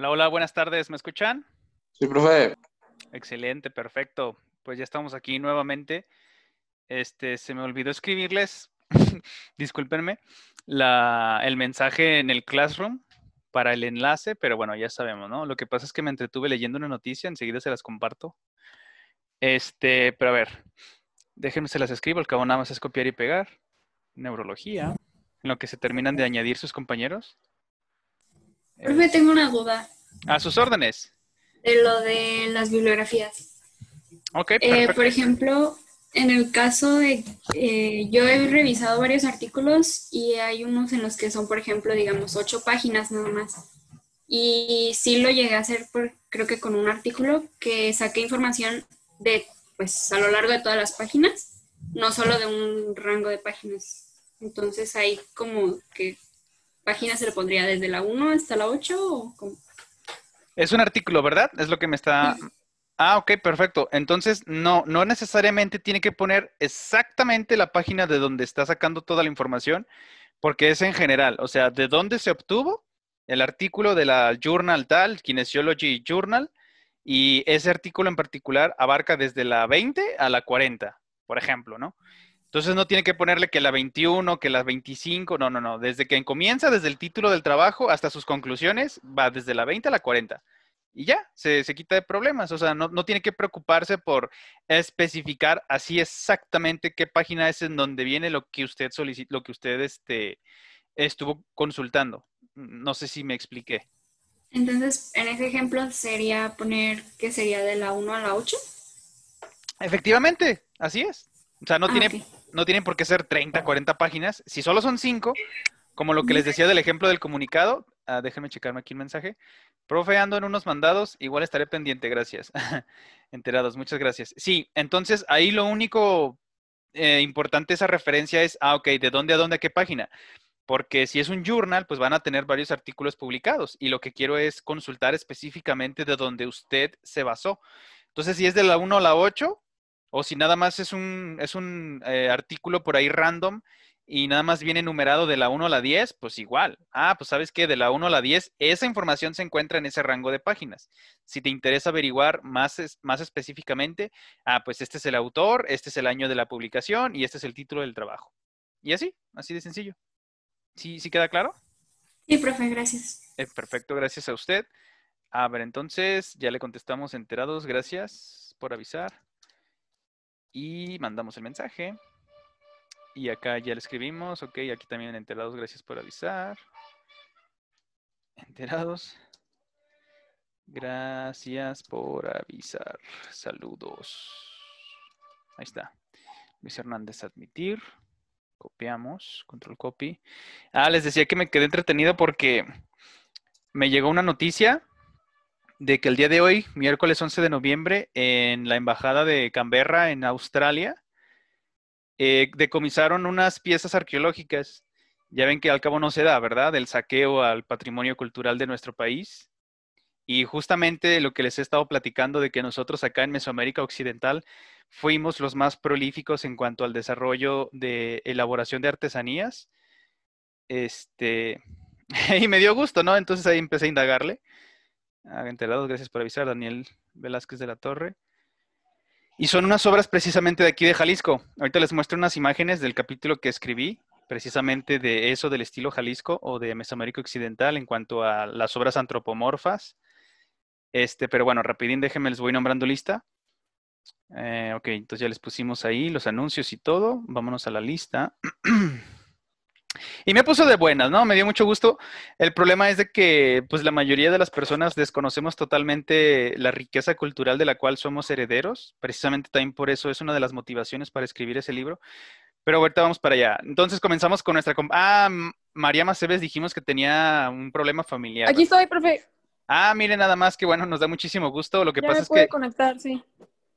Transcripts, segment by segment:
Hola, hola, buenas tardes. ¿Me escuchan? Sí, profe. Excelente, perfecto. Pues ya estamos aquí nuevamente. Este, se me olvidó escribirles, discúlpenme, el mensaje en el Classroom para el enlace, pero bueno, ya sabemos, ¿no? Lo que pasa es que me entretuve leyendo una noticia, enseguida se las comparto. Este, pero a ver, déjenme se las escribo, al cabo nada más es copiar y pegar. Neurología, en lo que se terminan de añadir sus compañeros. Profe, tengo una duda. A sus órdenes. De lo de las bibliografías. Ok, eh, perfecto. por ejemplo, en el caso de, eh, yo he revisado varios artículos y hay unos en los que son, por ejemplo, digamos, ocho páginas nada más. Y sí lo llegué a hacer, por, creo que con un artículo que saqué información de, pues, a lo largo de todas las páginas, no solo de un rango de páginas. Entonces ahí como que página se le pondría desde la 1 hasta la 8? Es un artículo, ¿verdad? Es lo que me está... Ah, ok, perfecto. Entonces, no, no necesariamente tiene que poner exactamente la página de donde está sacando toda la información, porque es en general. O sea, de dónde se obtuvo el artículo de la journal tal, Kinesiology Journal, y ese artículo en particular abarca desde la 20 a la 40, por ejemplo, ¿no? Entonces no tiene que ponerle que la 21, que la 25, no, no, no. Desde que comienza, desde el título del trabajo hasta sus conclusiones, va desde la 20 a la 40. Y ya, se, se quita de problemas. O sea, no, tiene que preocuparse por especificar así exactamente qué página es en donde viene lo que usted solicita, lo que usted este, estuvo consultando. No sé si me expliqué. Entonces, en ese ejemplo sería poner que sería de la 1 a la 8. Efectivamente, así es. O sea, no ah, tiene no tienen por qué ser 30, 40 páginas. Si solo son 5, como lo que les decía del ejemplo del comunicado, ah, déjenme checarme aquí el mensaje. Profe, ando en unos mandados, igual estaré pendiente, gracias. Enterados, muchas gracias. Sí, entonces ahí lo único eh, importante esa referencia es, ah, ok, ¿de dónde a dónde a qué página? Porque si es un journal, pues van a tener varios artículos publicados y lo que quiero es consultar específicamente de dónde usted se basó. Entonces, si es de la 1 a la 8, o si nada más es un, es un eh, artículo por ahí random y nada más viene numerado de la 1 a la 10, pues igual. Ah, pues sabes que de la 1 a la 10, esa información se encuentra en ese rango de páginas. Si te interesa averiguar más, más específicamente, ah, pues este es el autor, este es el año de la publicación y este es el título del trabajo. Y así, así de sencillo. ¿Sí, sí queda claro? Sí, profe, gracias. Eh, perfecto, gracias a usted. A ver, entonces ya le contestamos enterados. Gracias por avisar y mandamos el mensaje. Y acá ya le escribimos, ok, aquí también enterados, gracias por avisar. Enterados. Gracias por avisar. Saludos. Ahí está. Luis Hernández, admitir. Copiamos, control copy. Ah, les decía que me quedé entretenido porque me llegó una noticia de que el día de hoy, miércoles 11 de noviembre, en la Embajada de Canberra, en Australia, eh, decomisaron unas piezas arqueológicas. Ya ven que al cabo no se da, ¿verdad? Del saqueo al patrimonio cultural de nuestro país. Y justamente lo que les he estado platicando de que nosotros acá en Mesoamérica Occidental fuimos los más prolíficos en cuanto al desarrollo de elaboración de artesanías. Este, y me dio gusto, ¿no? Entonces ahí empecé a indagarle enterados, gracias por avisar, Daniel Velázquez de la Torre. Y son unas obras precisamente de aquí de Jalisco. Ahorita les muestro unas imágenes del capítulo que escribí, precisamente de eso del estilo Jalisco o de Mesoamérica Occidental en cuanto a las obras antropomorfas. Este, pero bueno, rapidín, déjenme, les voy nombrando lista. Eh, ok, entonces ya les pusimos ahí los anuncios y todo. Vámonos a la lista. Y me puso de buenas, ¿no? Me dio mucho gusto. El problema es de que, pues, la mayoría de las personas desconocemos totalmente la riqueza cultural de la cual somos herederos. Precisamente también por eso es una de las motivaciones para escribir ese libro. Pero ahorita vamos para allá. Entonces comenzamos con nuestra... Ah, María Maceves dijimos que tenía un problema familiar. Aquí estoy, profe. Ah, mire nada más, que bueno, nos da muchísimo gusto. Lo que pasa es que es que... conectar, sí.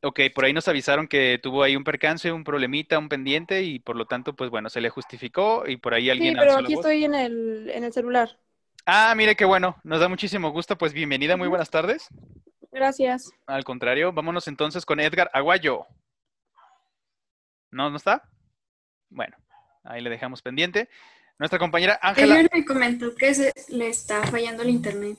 Ok, por ahí nos avisaron que tuvo ahí un percance, un problemita, un pendiente y por lo tanto, pues bueno, se le justificó y por ahí alguien... Sí, pero aquí estoy en el, celular. Ah, mire qué bueno, nos da muchísimo gusto, pues bienvenida, muy buenas tardes. Gracias. Al contrario, vámonos entonces con Edgar Aguayo. ¿No, no está? Bueno, ahí le dejamos pendiente. Nuestra compañera Ángela. Ella me comentó que le está fallando el internet.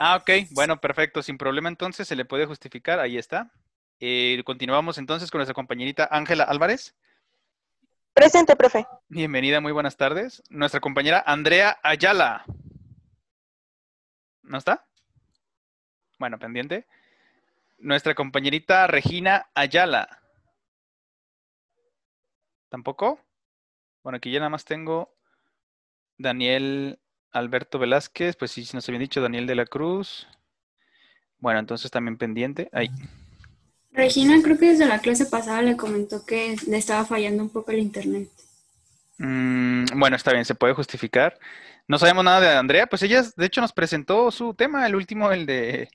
Ah, ok, bueno, perfecto, sin problema entonces, se le puede justificar, ahí está. Eh, continuamos entonces con nuestra compañerita Ángela Álvarez. Presente, profe. Bienvenida, muy buenas tardes. Nuestra compañera Andrea Ayala. ¿No está? Bueno, pendiente. Nuestra compañerita Regina Ayala. ¿Tampoco? Bueno, aquí ya nada más tengo Daniel Alberto Velázquez, pues sí, nos habían dicho Daniel de la Cruz. Bueno, entonces también pendiente. Ahí. Regina creo que desde la clase pasada le comentó que le estaba fallando un poco el internet. Mm, bueno, está bien, se puede justificar. No sabemos nada de Andrea, pues ella de hecho nos presentó su tema, el último, el de...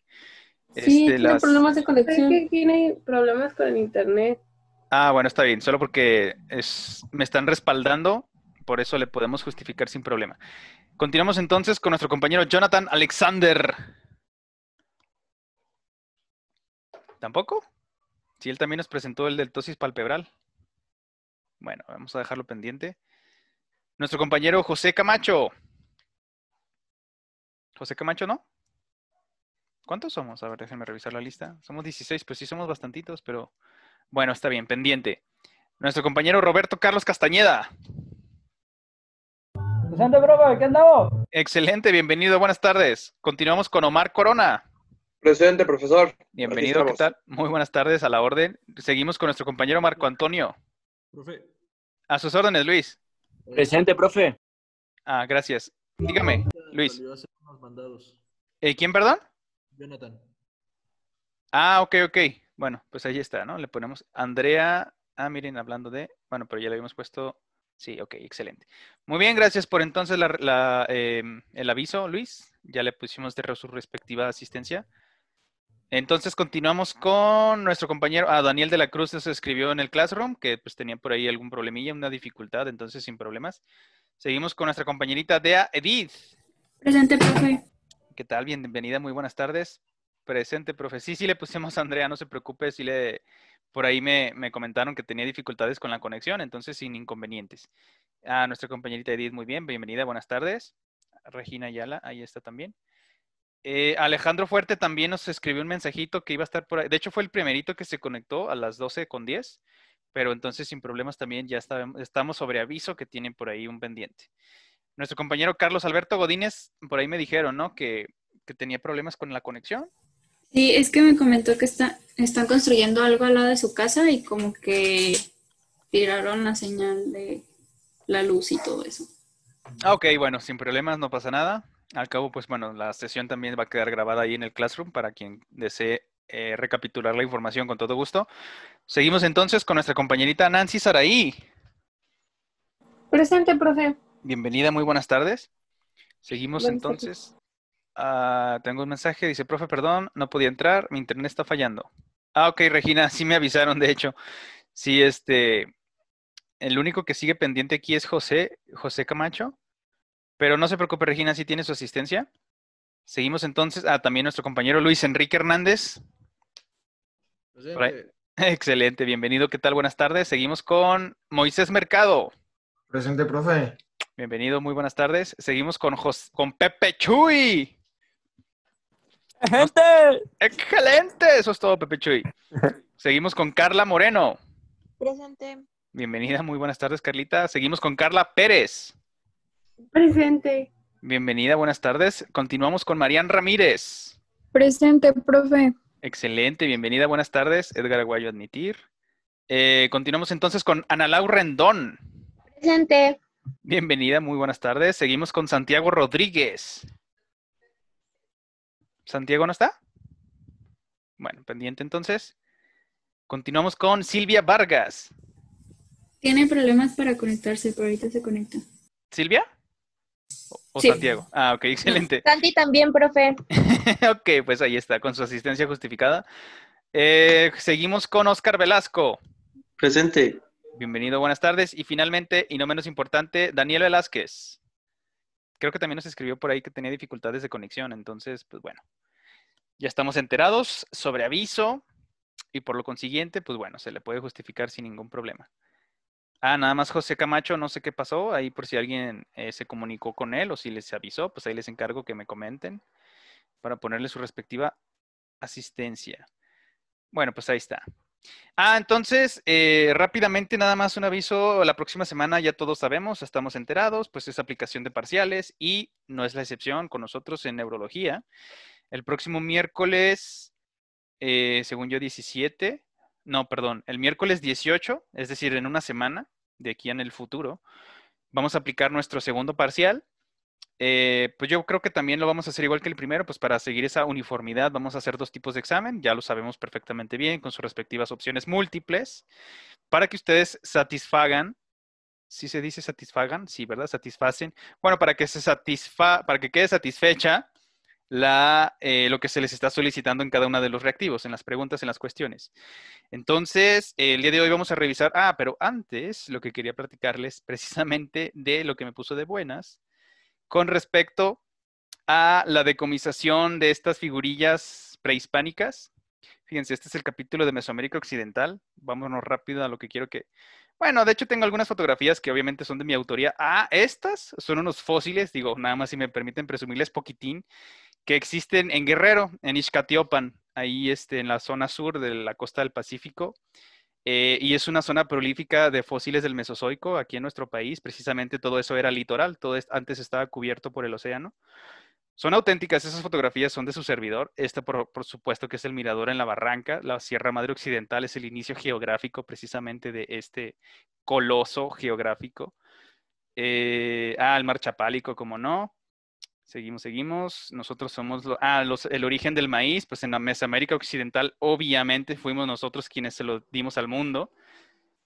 Sí, este, tiene problemas de conexión. tiene problemas con el internet. Ah, bueno, está bien, solo porque es, me están respaldando, por eso le podemos justificar sin problema. Continuamos entonces con nuestro compañero Jonathan Alexander. ¿Tampoco? Si él también nos presentó el deltosis palpebral. Bueno, vamos a dejarlo pendiente. Nuestro compañero José Camacho. José Camacho, ¿no? ¿Cuántos somos? A ver, déjenme revisar la lista. Somos 16, pues sí somos bastantitos, pero bueno, está bien, pendiente. Nuestro compañero Roberto Carlos Castañeda. ¿qué Excelente, bienvenido, buenas tardes. Continuamos con Omar Corona. Presidente, profesor. Bienvenido, ¿qué tal? Muy buenas tardes a la orden. Seguimos con nuestro compañero Marco Antonio. A sus órdenes, Luis. Presente, profe. Ah, gracias. Dígame, Luis. Eh, ¿Quién, perdón? Jonathan. Ah, ok, ok. Bueno, pues ahí está, ¿no? Le ponemos Andrea. Ah, miren, hablando de. Bueno, pero ya le habíamos puesto. Sí, ok, excelente. Muy bien, gracias por entonces em, el aviso, Luis. Ya le pusimos de su respectiva asistencia. Entonces continuamos con nuestro compañero, a ah, Daniel de la Cruz se escribió en el Classroom que pues tenía por ahí algún problemilla, una dificultad, entonces sin problemas. Seguimos con nuestra compañerita Dea Edith. Presente, profe. ¿Qué tal? Bienvenida, muy buenas tardes. Presente, profe. Sí, sí le pusimos a Andrea, no se preocupe, sí le, por ahí me, comentaron que tenía dificultades con la conexión, entonces sin inconvenientes. A ah, nuestra compañerita Edith, muy bien, bienvenida, buenas tardes. Regina Ayala, ahí está también. Eh, Alejandro Fuerte también nos escribió un mensajito que iba a estar por ahí. De hecho, fue el primerito que se conectó a las 12 con 10, pero entonces sin problemas también ya estamos sobre aviso que tienen por ahí un pendiente. Nuestro compañero Carlos Alberto Godínez, por ahí me dijeron, ¿no? Que, tenía problemas con la conexión. Sí, es que me comentó que están construyendo algo al lado de su casa y como que tiraron la señal de la luz y todo eso. Ah, ok, bueno, sin problemas, no pasa nada. Al cabo, pues bueno, la sesión también va a quedar grabada ahí en el Classroom para quien desee eh, recapitular la información con todo gusto. Seguimos entonces con nuestra compañerita Nancy Saraí. Presente, profe. Bienvenida, muy buenas tardes. Seguimos entonces. Ah, tengo un mensaje, dice, profe, perdón, no podía entrar, mi internet está fallando. Ah, ok, Regina, sí me avisaron, de hecho. Sí, este, el único que sigue pendiente aquí es José, José Camacho. Pero no se preocupe, Regina, si tiene su asistencia. Seguimos entonces a ah, también nuestro compañero Luis Enrique Hernández. Excelente, bienvenido. ¿Qué tal? Buenas tardes. Seguimos con Moisés Mercado. Presente, profe. Bienvenido, muy buenas tardes. Seguimos con, con Pepe Chuy. ¡Gente! ¡Excelente! Eso es todo, Pepe Chuy. Seguimos con Carla Moreno. Presente. Bienvenida, muy buenas tardes, Carlita. Seguimos con Carla Pérez. Presente. Bienvenida, buenas tardes. Continuamos con Marían Ramírez. Presente, profe. Excelente, bienvenida, buenas tardes. Edgar Aguayo, admitir. Eh, continuamos entonces con Ana Laura Rendón. Presente. Bienvenida, muy buenas tardes. Seguimos con Santiago Rodríguez. ¿Santiago no está? Bueno, pendiente entonces. Continuamos con Silvia Vargas. Tiene problemas para conectarse, pero ahorita se conecta. ¿Silvia? O Santiago. Ah, ok, excelente. Santi también, profe. ok, pues ahí está, con su asistencia justificada. Eh, seguimos con Oscar Velasco. Presente. Bienvenido, buenas tardes. Y finalmente, y no menos importante, Daniel Velázquez. Creo que también nos escribió por ahí que tenía dificultades de conexión, entonces, pues bueno, ya estamos enterados sobre aviso y por lo consiguiente, pues bueno, se le puede justificar sin ningún problema. Ah, nada más José Camacho, no sé qué pasó, ahí por si alguien eh, se comunicó con él o si les avisó, pues ahí les encargo que me comenten para ponerle su respectiva asistencia. Bueno, pues ahí está. Ah, entonces, eh, rápidamente nada más un aviso, la próxima semana ya todos sabemos, estamos enterados, pues es aplicación de parciales y no es la excepción con nosotros en neurología. El próximo miércoles, eh, según yo, 17, no, perdón, el miércoles 18, es decir, en una semana, de aquí en el futuro, vamos a aplicar nuestro segundo parcial. Eh, pues yo creo que también lo vamos a hacer igual que el primero, pues para seguir esa uniformidad vamos a hacer dos tipos de examen, ya lo sabemos perfectamente bien, con sus respectivas opciones múltiples, para que ustedes satisfagan, si se dice satisfagan, sí, ¿verdad? Satisfacen, bueno, para que se satisfa, para que quede satisfecha la, eh, lo que se les está solicitando en cada uno de los reactivos, en las preguntas, en las cuestiones. Entonces, el día de hoy vamos a revisar, ah, pero antes lo que quería platicarles precisamente de lo que me puso de buenas con respecto a la decomisación de estas figurillas prehispánicas. Fíjense, este es el capítulo de Mesoamérica Occidental. Vámonos rápido a lo que quiero que... Bueno, de hecho tengo algunas fotografías que obviamente son de mi autoría. Ah, estas son unos fósiles, digo, nada más si me permiten presumirles poquitín que existen en Guerrero, en Ixcatiopan, ahí este, en la zona sur de la costa del Pacífico. Eh, y es una zona prolífica de fósiles del Mesozoico aquí en nuestro país. Precisamente todo eso era litoral, todo antes estaba cubierto por el océano. Son auténticas, esas fotografías son de su servidor. esta por, supuesto, que es el mirador en la barranca. La Sierra Madre Occidental es el inicio geográfico precisamente de este coloso geográfico. Eh, ah, el Mar Chapálico, como no. Seguimos, seguimos. Nosotros somos ah, el origen del maíz, pues en la Mesoamérica Occidental, obviamente fuimos nosotros quienes se lo dimos al mundo.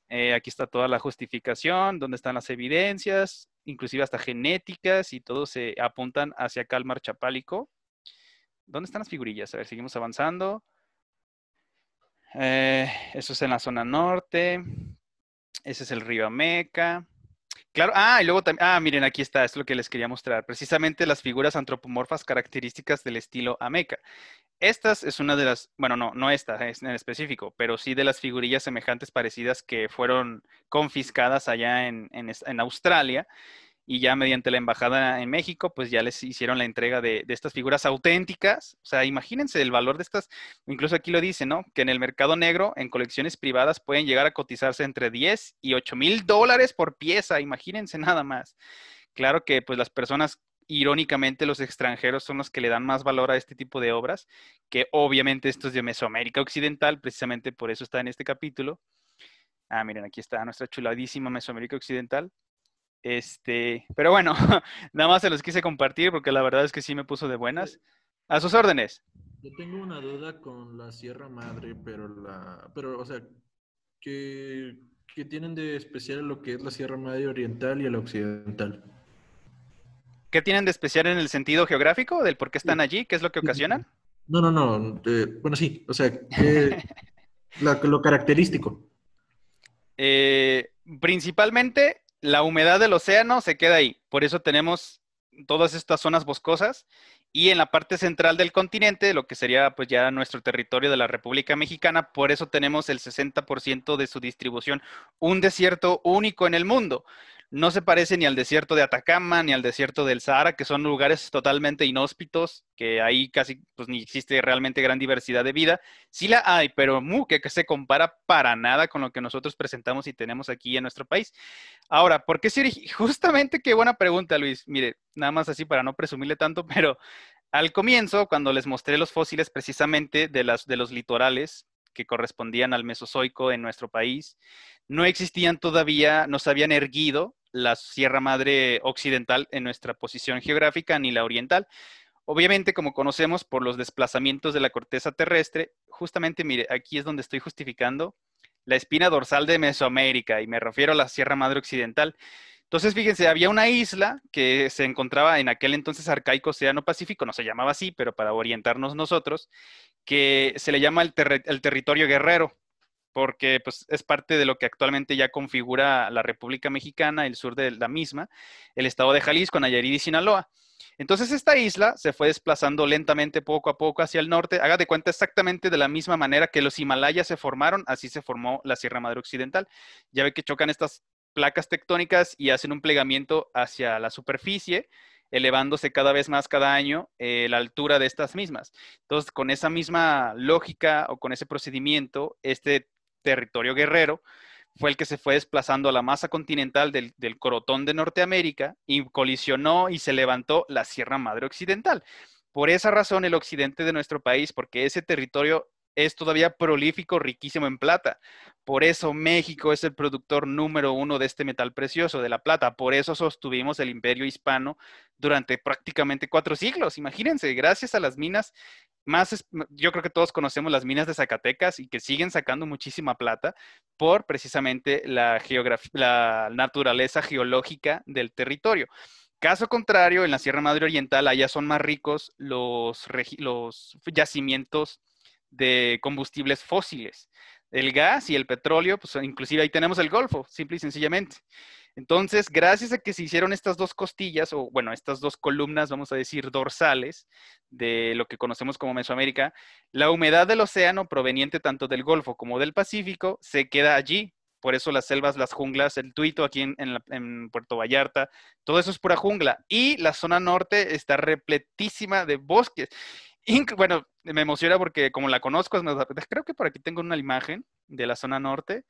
Eh, aquí está toda la justificación, dónde están las evidencias, inclusive hasta genéticas y todo se apuntan hacia Calmar Chapalico. ¿Dónde están las figurillas? A ver, seguimos avanzando. Eh, eso es en la zona norte. Ese es el río Ameca. Claro, ah, y luego también, ah, miren, aquí está, es lo que les quería mostrar, precisamente las figuras antropomorfas características del estilo Ameca. Estas es una de las, bueno, no, no esta en específico, pero sí de las figurillas semejantes parecidas que fueron confiscadas allá en Australia y ya mediante la embajada en México, pues ya les hicieron la entrega de, estas figuras auténticas. O sea, imagínense el valor de estas, incluso aquí lo dice, ¿no? Que en el mercado negro, en colecciones privadas, pueden llegar a cotizarse entre 10 y 8 mil dólares por pieza, imagínense nada más. Claro que pues las personas, irónicamente, los extranjeros son los que le dan más valor a este tipo de obras, que obviamente esto es de Mesoamérica Occidental, precisamente por eso está en este capítulo. Ah, miren, aquí está nuestra chuladísima Mesoamérica Occidental. Este, pero bueno, nada más se los quise compartir porque la verdad es que sí me puso de buenas. A sus órdenes. Yo tengo una duda con la Sierra Madre, pero la, pero, o sea, ¿qué, tienen de especial en lo que es la Sierra Madre Oriental y la Occidental? ¿Qué tienen de especial en el sentido geográfico del por qué están allí? ¿Qué es lo que ocasionan? No, no, no. Eh, bueno, sí. O sea, lo característico. Eh, principalmente la humedad del océano se queda ahí. Por eso tenemos todas estas zonas boscosas y en la parte central del continente, lo que sería pues ya nuestro territorio de la República Mexicana, por eso tenemos el 60% de su distribución, un desierto único en el mundo no se parece ni al desierto de Atacama, ni al desierto del Sahara, que son lugares totalmente inhóspitos, que ahí casi pues, ni existe realmente gran diversidad de vida. Sí la hay, pero mu, que se compara para nada con lo que nosotros presentamos y tenemos aquí en nuestro país. Ahora, ¿por qué se Justamente qué buena pregunta, Luis. Mire, nada más así para no presumirle tanto, pero al comienzo, cuando les mostré los fósiles precisamente de, las, de los litorales, que correspondían al Mesozoico en nuestro país, no existían todavía, no se habían erguido la Sierra Madre Occidental en nuestra posición geográfica ni la oriental. Obviamente, como conocemos por los desplazamientos de la corteza terrestre, justamente, mire, aquí es donde estoy justificando la espina dorsal de Mesoamérica y me refiero a la Sierra Madre Occidental. Entonces, fíjense, había una isla que se encontraba en aquel entonces arcaico Océano Pacífico, no se llamaba así, pero para orientarnos nosotros, que se le llama el, el territorio guerrero porque pues, es parte de lo que actualmente ya configura la República Mexicana, el sur de la misma, el estado de Jalisco, Nayarit y Sinaloa. Entonces esta isla se fue desplazando lentamente poco a poco hacia el norte. Haga de cuenta exactamente de la misma manera que los Himalayas se formaron, así se formó la Sierra Madre Occidental. Ya ve que chocan estas placas tectónicas y hacen un plegamiento hacia la superficie, elevándose cada vez más cada año eh, la altura de estas mismas. Entonces, con esa misma lógica o con ese procedimiento, este territorio guerrero, fue el que se fue desplazando a la masa continental del, corotón de Norteamérica y colisionó y se levantó la Sierra Madre Occidental. Por esa razón, el occidente de nuestro país, porque ese territorio es todavía prolífico, riquísimo en plata. Por eso México es el productor número uno de este metal precioso, de la plata. Por eso sostuvimos el imperio hispano durante prácticamente cuatro siglos. Imagínense, gracias a las minas, más yo creo que todos conocemos las minas de Zacatecas y que siguen sacando muchísima plata por precisamente la, la naturaleza geológica del territorio. Caso contrario, en la Sierra Madre Oriental, allá son más ricos los, los yacimientos de combustibles fósiles. El gas y el petróleo, pues inclusive ahí tenemos el Golfo, simple y sencillamente. Entonces, gracias a que se hicieron estas dos costillas, o bueno, estas dos columnas, vamos a decir, dorsales de lo que conocemos como Mesoamérica, la humedad del océano proveniente tanto del Golfo como del Pacífico se queda allí. Por eso las selvas, las junglas, el tuito aquí en, en Puerto Vallarta, todo eso es pura jungla. Y la zona norte está repletísima de bosques bueno, me emociona porque como la conozco, creo que por aquí tengo una imagen de la zona norte.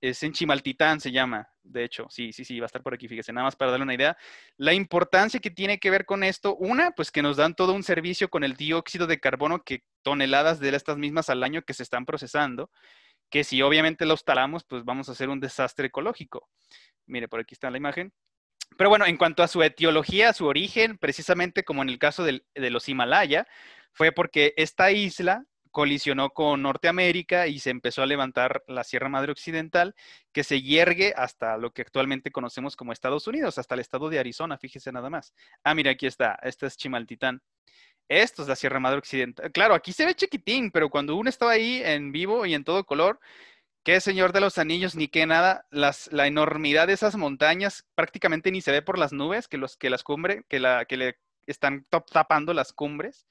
Es en Chimaltitán, se llama. De hecho, sí, sí, sí, va a estar por aquí, fíjese, nada más para darle una idea. La importancia que tiene que ver con esto, una, pues que nos dan todo un servicio con el dióxido de carbono, que toneladas de estas mismas al año que se están procesando, que si obviamente los talamos, pues vamos a hacer un desastre ecológico. Mire, por aquí está la imagen. Pero bueno, en cuanto a su etiología, su origen, precisamente como en el caso de los Himalaya, fue porque esta isla colisionó con Norteamérica y se empezó a levantar la Sierra Madre Occidental, que se hiergue hasta lo que actualmente conocemos como Estados Unidos, hasta el estado de Arizona, fíjese nada más. Ah, mira, aquí está, esta es Chimaltitán. Esto es la Sierra Madre Occidental. Claro, aquí se ve chiquitín, pero cuando uno estaba ahí en vivo y en todo color, Qué Señor de los Anillos, ni qué nada. Las, la enormidad de esas montañas prácticamente ni se ve por las nubes que, los, que las cumbre, que, la, que le están tapando las cumbres.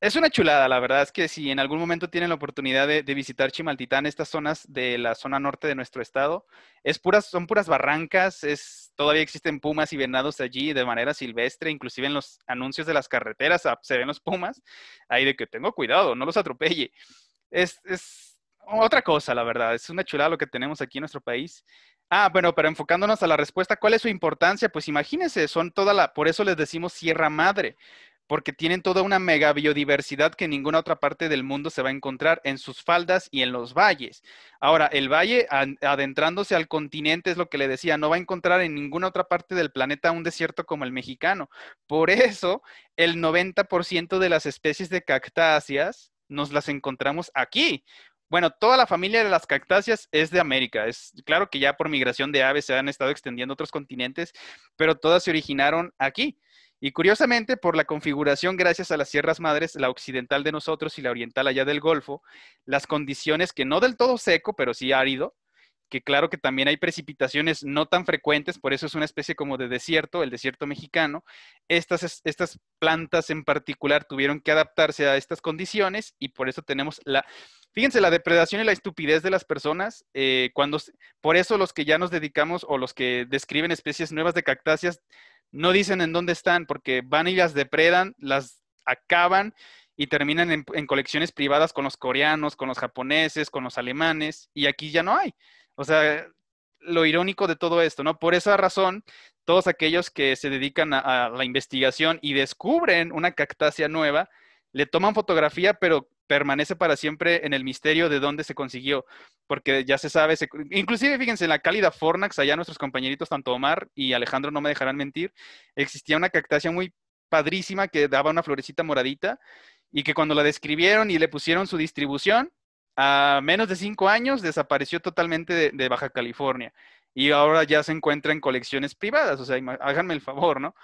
Es una chulada, la verdad es que si en algún momento tienen la oportunidad de, visitar Chimaltitán, estas zonas de la zona norte de nuestro estado, es puras, son puras barrancas, es, todavía existen pumas y venados allí de manera silvestre, inclusive en los anuncios de las carreteras ah, se ven los pumas, ahí de que tengo cuidado, no los atropelle. es otra cosa, la verdad. Es una chulada lo que tenemos aquí en nuestro país. Ah, bueno, pero enfocándonos a la respuesta, ¿cuál es su importancia? Pues imagínense, son toda la, por eso les decimos Sierra Madre, porque tienen toda una mega biodiversidad que ninguna otra parte del mundo se va a encontrar en sus faldas y en los valles. Ahora, el valle adentrándose al continente es lo que le decía, no va a encontrar en ninguna otra parte del planeta un desierto como el mexicano. Por eso, el 90% de las especies de cactáceas nos las encontramos aquí. Bueno, toda la familia de las cactáceas es de América. Es claro que ya por migración de aves se han estado extendiendo a otros continentes, pero todas se originaron aquí. Y curiosamente, por la configuración, gracias a las Sierras Madres, la occidental de nosotros y la oriental allá del Golfo, las condiciones que no del todo seco, pero sí árido, que claro que también hay precipitaciones no tan frecuentes, por eso es una especie como de desierto, el desierto mexicano. Estas, estas plantas en particular tuvieron que adaptarse a estas condiciones y por eso tenemos la... Fíjense, la depredación y la estupidez de las personas, eh, cuando, por eso los que ya nos dedicamos o los que describen especies nuevas de cactáceas no dicen en dónde están, porque van y las depredan, las acaban y terminan en colecciones privadas con los coreanos, con los japoneses, con los alemanes, y aquí ya no hay. O sea, lo irónico de todo esto, ¿no? Por esa razón, todos aquellos que se dedican a, la investigación y descubren una cactácea nueva, le toman fotografía, pero permanece para siempre en el misterio de dónde se consiguió, porque ya se sabe, inclusive fíjense, en la cálida Fornax, allá nuestros compañeritos, tanto Omar y Alejandro no me dejarán mentir, existía una cactácea muy padrísima que daba una florecita moradita y que cuando la describieron y le pusieron su distribución, a menos de cinco años desapareció totalmente de, Baja California y ahora ya se encuentra en colecciones privadas, o sea, háganme el favor, ¿no?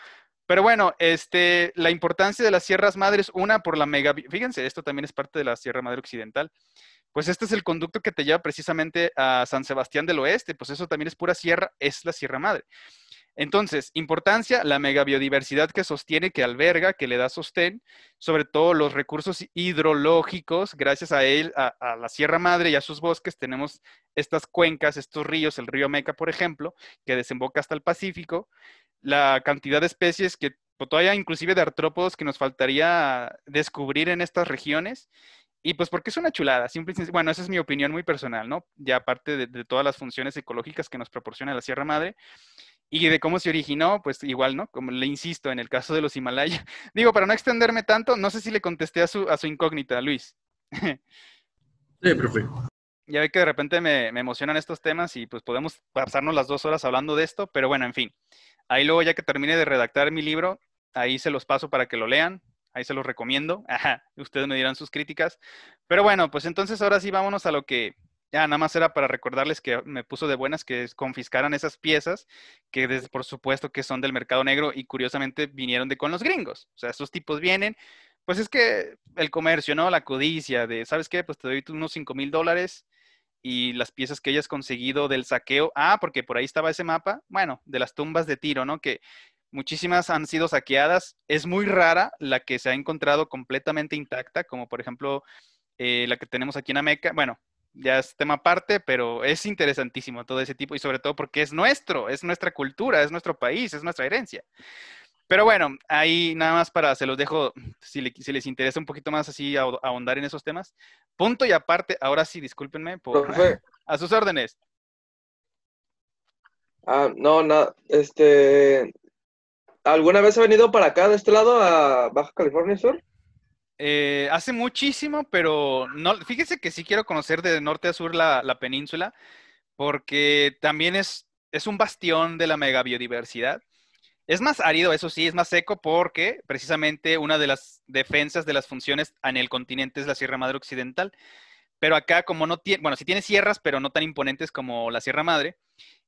Pero bueno, este, la importancia de las Sierras Madres, una por la mega, fíjense, esto también es parte de la Sierra Madre Occidental, pues este es el conducto que te lleva precisamente a San Sebastián del Oeste, pues eso también es pura sierra, es la Sierra Madre. Entonces, importancia, la megabiodiversidad que sostiene, que alberga, que le da sostén, sobre todo los recursos hidrológicos, gracias a él, a, la Sierra Madre y a sus bosques, tenemos estas cuencas, estos ríos, el río Meca, por ejemplo, que desemboca hasta el Pacífico, la cantidad de especies que pues, todavía inclusive de artrópodos que nos faltaría descubrir en estas regiones, y pues porque es una chulada, simple Bueno, esa es mi opinión muy personal, ¿no? Ya aparte de todas las funciones ecológicas que nos proporciona la Sierra Madre. Y de cómo se originó, pues igual, ¿no? Como le insisto, en el caso de los Himalayas. Digo, para no extenderme tanto, no sé si le contesté a su, a su incógnita, Luis. Sí, profe. Ya ve que de repente me, me, emocionan estos temas y pues podemos pasarnos las dos horas hablando de esto, pero bueno, en fin. Ahí luego ya que termine de redactar mi libro, ahí se los paso para que lo lean, ahí se los recomiendo. Ajá, ustedes me dirán sus críticas. Pero bueno, pues entonces ahora sí vámonos a lo que ya, nada más era para recordarles que me puso de buenas que confiscaran esas piezas que por supuesto que son del mercado negro y curiosamente vinieron de con los gringos. O sea, esos tipos vienen, pues es que el comercio, ¿no? La codicia de, ¿sabes qué? Pues te doy unos 5 mil dólares y las piezas que hayas conseguido del saqueo. Ah, porque por ahí estaba ese mapa, bueno, de las tumbas de tiro, ¿no? Que muchísimas han sido saqueadas. Es muy rara la que se ha encontrado completamente intacta, como por ejemplo... Eh, la que tenemos aquí en Ameca, bueno, ya es tema aparte, pero es interesantísimo todo ese tipo y sobre todo porque es nuestro, es nuestra cultura, es nuestro país, es nuestra herencia. Pero bueno, ahí nada más para, se los dejo, si, les interesa un poquito más así ahondar en esos temas. Punto y aparte, ahora sí, discúlpenme, por, a sus órdenes. Ah, no, nada, este, ¿alguna vez ha venido para acá, de este lado, a Baja California Sur? Eh, hace muchísimo, pero no, fíjese que sí quiero conocer de norte a sur la, península, porque también es, es un bastión de la megabiodiversidad. Es más árido, eso sí, es más seco porque precisamente una de las defensas de las funciones en el continente es la Sierra Madre Occidental. Pero acá como no tiene, bueno, sí tiene sierras, pero no tan imponentes como la Sierra Madre,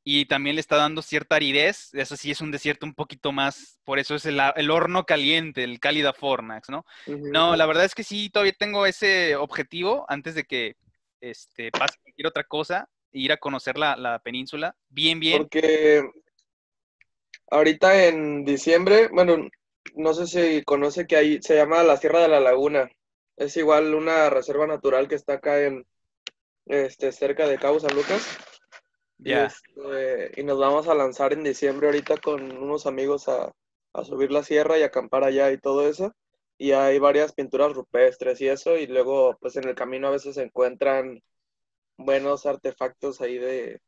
y también le está dando cierta aridez. Eso sí es un desierto un poquito más, por eso es el, horno caliente, el cálida Fornax, ¿no? No, la verdad es que sí, todavía tengo ese objetivo antes de que este, pase cualquier otra cosa, ir a conocer la, la península. Bien, bien. Porque ahorita en diciembre, bueno, no sé si conoce que ahí se llama la Sierra de la Laguna. Es igual una reserva natural que está acá en, este, cerca de Cabo San Lucas este, y, nos vamos a lanzar en diciembre ahorita con unos amigos a, subir la sierra y acampar allá y todo eso. Y hay varias pinturas rupestres y eso. Y luego, pues en el camino a veces se encuentran buenos artefactos ahí de,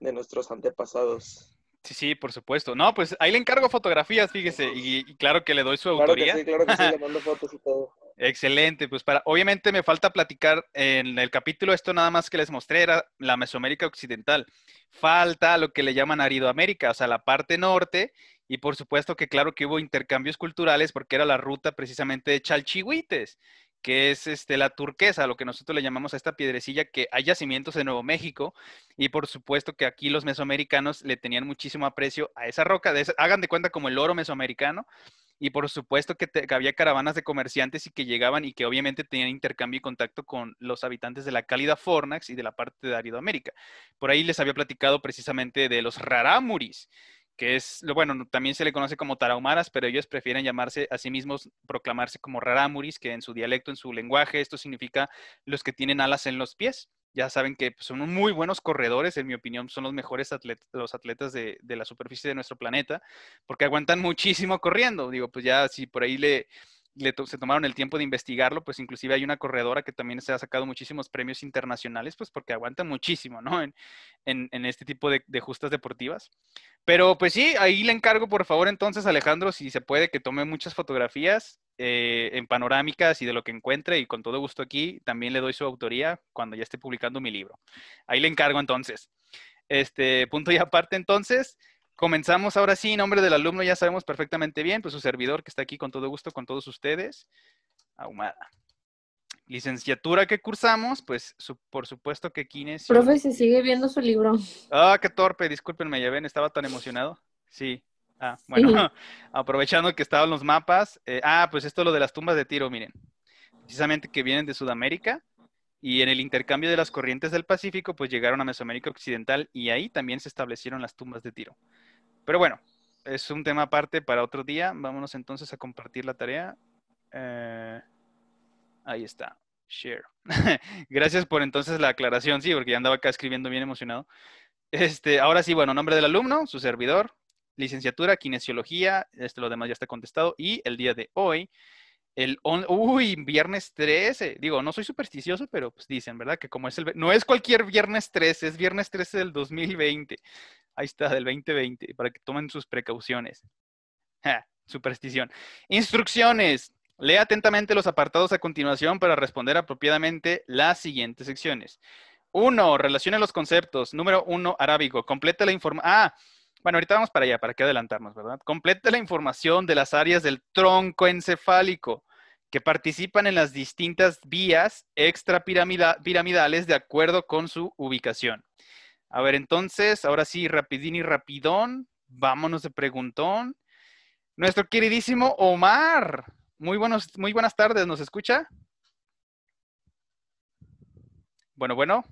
de nuestros antepasados. Sí, sí, por supuesto. No, pues ahí le encargo fotografías, fíjese, y, claro que le doy su claro sí, claro que sí, le mando fotos y todo. Excelente, pues para, obviamente me falta platicar en el capítulo esto nada más que les mostré era la Mesoamérica Occidental. Falta lo que le llaman Aridoamérica, o sea, la parte norte, y por supuesto que claro que hubo intercambios culturales porque era la ruta precisamente de Chalchihuites que es este, la turquesa, lo que nosotros le llamamos a esta piedrecilla, que hay yacimientos en Nuevo México, y por supuesto que aquí los mesoamericanos le tenían muchísimo aprecio a esa roca, hagan de cuenta como el oro mesoamericano, y por supuesto que, había caravanas de comerciantes y que llegaban y que obviamente tenían intercambio y contacto con los habitantes de la cálida Fornax y de la parte de América. Por ahí les había platicado precisamente de los raramuris, que es, bueno, también se le conoce como tarahumaras, pero ellos prefieren llamarse a sí mismos, proclamarse como raramuris, que en su dialecto, en su lenguaje, esto significa los que tienen alas en los pies. Ya saben que pues, son muy buenos corredores, en mi opinión, son los mejores atletas, los atletas de, de la superficie de nuestro planeta, porque aguantan muchísimo corriendo. Digo, pues ya si por ahí le, se tomaron el tiempo de investigarlo, pues inclusive hay una corredora que también se ha sacado muchísimos premios internacionales, pues porque aguanta muchísimo, ¿no? En, este tipo de, justas deportivas. Pero pues sí, ahí le encargo, por favor, entonces, Alejandro, si se puede, que tome muchas fotografías eh, en panorámicas y de lo que encuentre, y con todo gusto aquí también le doy su autoría cuando ya esté publicando mi libro. Ahí le encargo entonces. Este punto y aparte, entonces, comenzamos ahora sí, nombre del alumno ya sabemos perfectamente bien, pues su servidor que está aquí con todo gusto con todos ustedes, Ahumada. Licenciatura que cursamos, pues por supuesto que Kines. Profe, se sigue viendo su libro. Ah, qué torpe, discúlpenme, ya ven, estaba tan emocionado. Sí. Ah, bueno, aprovechando que estaban los mapas. Eh, ah, pues esto es lo de las tumbas de tiro, miren. Precisamente que vienen de Sudamérica y en el intercambio de las corrientes del Pacífico, pues llegaron a Mesoamérica Occidental y ahí también se establecieron las tumbas de tiro. Pero bueno, es un tema aparte para otro día. Vámonos entonces a compartir la tarea. Eh, ahí está. Share. Gracias por entonces la aclaración, sí, porque ya andaba acá escribiendo bien emocionado. Este, ahora sí, bueno, nombre del alumno, su servidor, licenciatura, kinesiología, este, lo demás ya está contestado. Y el día de hoy, el uy, viernes 13. Digo, no soy supersticioso, pero pues dicen, ¿verdad? Que como es el no es cualquier viernes 13, es viernes 13 del 2020. Ahí está, del 2020, para que tomen sus precauciones. Ja, superstición. Instrucciones. Lee atentamente los apartados a continuación para responder apropiadamente las siguientes secciones. Uno, relaciona los conceptos. Número uno, arábigo. Completa la información. Ah, bueno, ahorita vamos para allá, para qué adelantarnos, ¿verdad? Completa la información de las áreas del tronco encefálico que participan en las distintas vías extrapiramidales de acuerdo con su ubicación. A ver, entonces, ahora sí, rapidín y rapidón, vámonos de preguntón. Nuestro queridísimo Omar, muy, buenos, muy buenas tardes, ¿nos escucha? Bueno, bueno.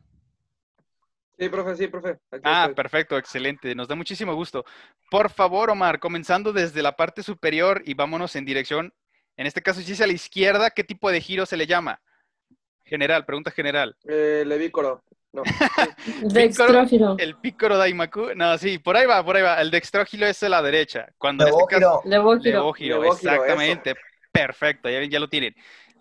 Sí, profe, sí, profe. ah, perfecto, excelente. Nos da muchísimo gusto. Por favor, Omar, comenzando desde la parte superior y vámonos en dirección, en este caso, si es a la izquierda, ¿qué tipo de giro se le llama? General, pregunta general. Eh, no. Dextrógilo. El pícoro Daimaku. No, sí, por ahí va, por ahí va. El dextrógilo es a la derecha. Cuando le En este le exactamente. Perfecto, ya, lo tienen.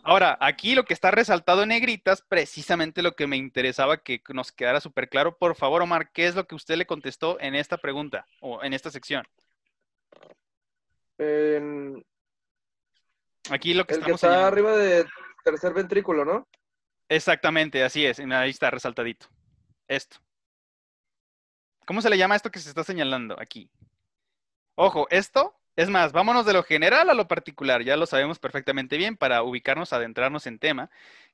Ahora, aquí lo que está resaltado en negritas, precisamente lo que me interesaba que nos quedara súper claro. Por favor, Omar, ¿qué es lo que usted le contestó en esta pregunta o en esta sección? aquí lo que, estamos está arriba de tercer ventrículo, ¿no? Exactamente, así es. Ahí está resaltadito. Esto. ¿Cómo se le llama esto que se está señalando aquí? Ojo, esto, es más, vámonos de lo general a lo particular, ya lo sabemos perfectamente bien para ubicarnos, adentrarnos en tema.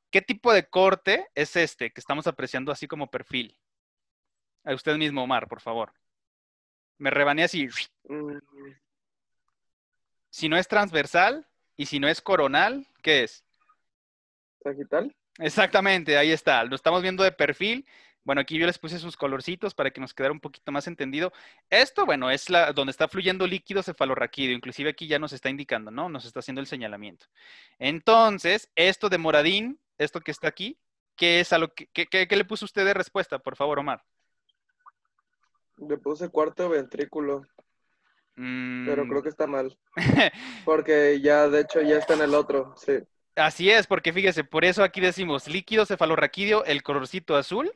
¿Qué tipo de corte es este que estamos apreciando así como perfil? A usted mismo, Omar, por favor. Me rebané así. Mm. Si no es transversal y si no es coronal, ¿qué es? Sagital. Exactamente, ahí está. Lo estamos viendo de perfil. Bueno, aquí yo les puse sus colorcitos para que nos quedara un poquito más entendido. Esto, bueno, es la, donde está fluyendo líquido cefalorraquídeo. Inclusive aquí ya nos está indicando, ¿no? Nos está haciendo el señalamiento. Entonces, esto de moradín, esto que está aquí, ¿qué es a lo que, qué, le puso usted de respuesta, por favor, Omar? Le puse cuarto ventrículo. Pero mm. creo que está mal. Porque ya, de hecho, ya está en el otro, sí. Así es, porque fíjese, por eso aquí decimos líquido cefalorraquídeo, el colorcito azul,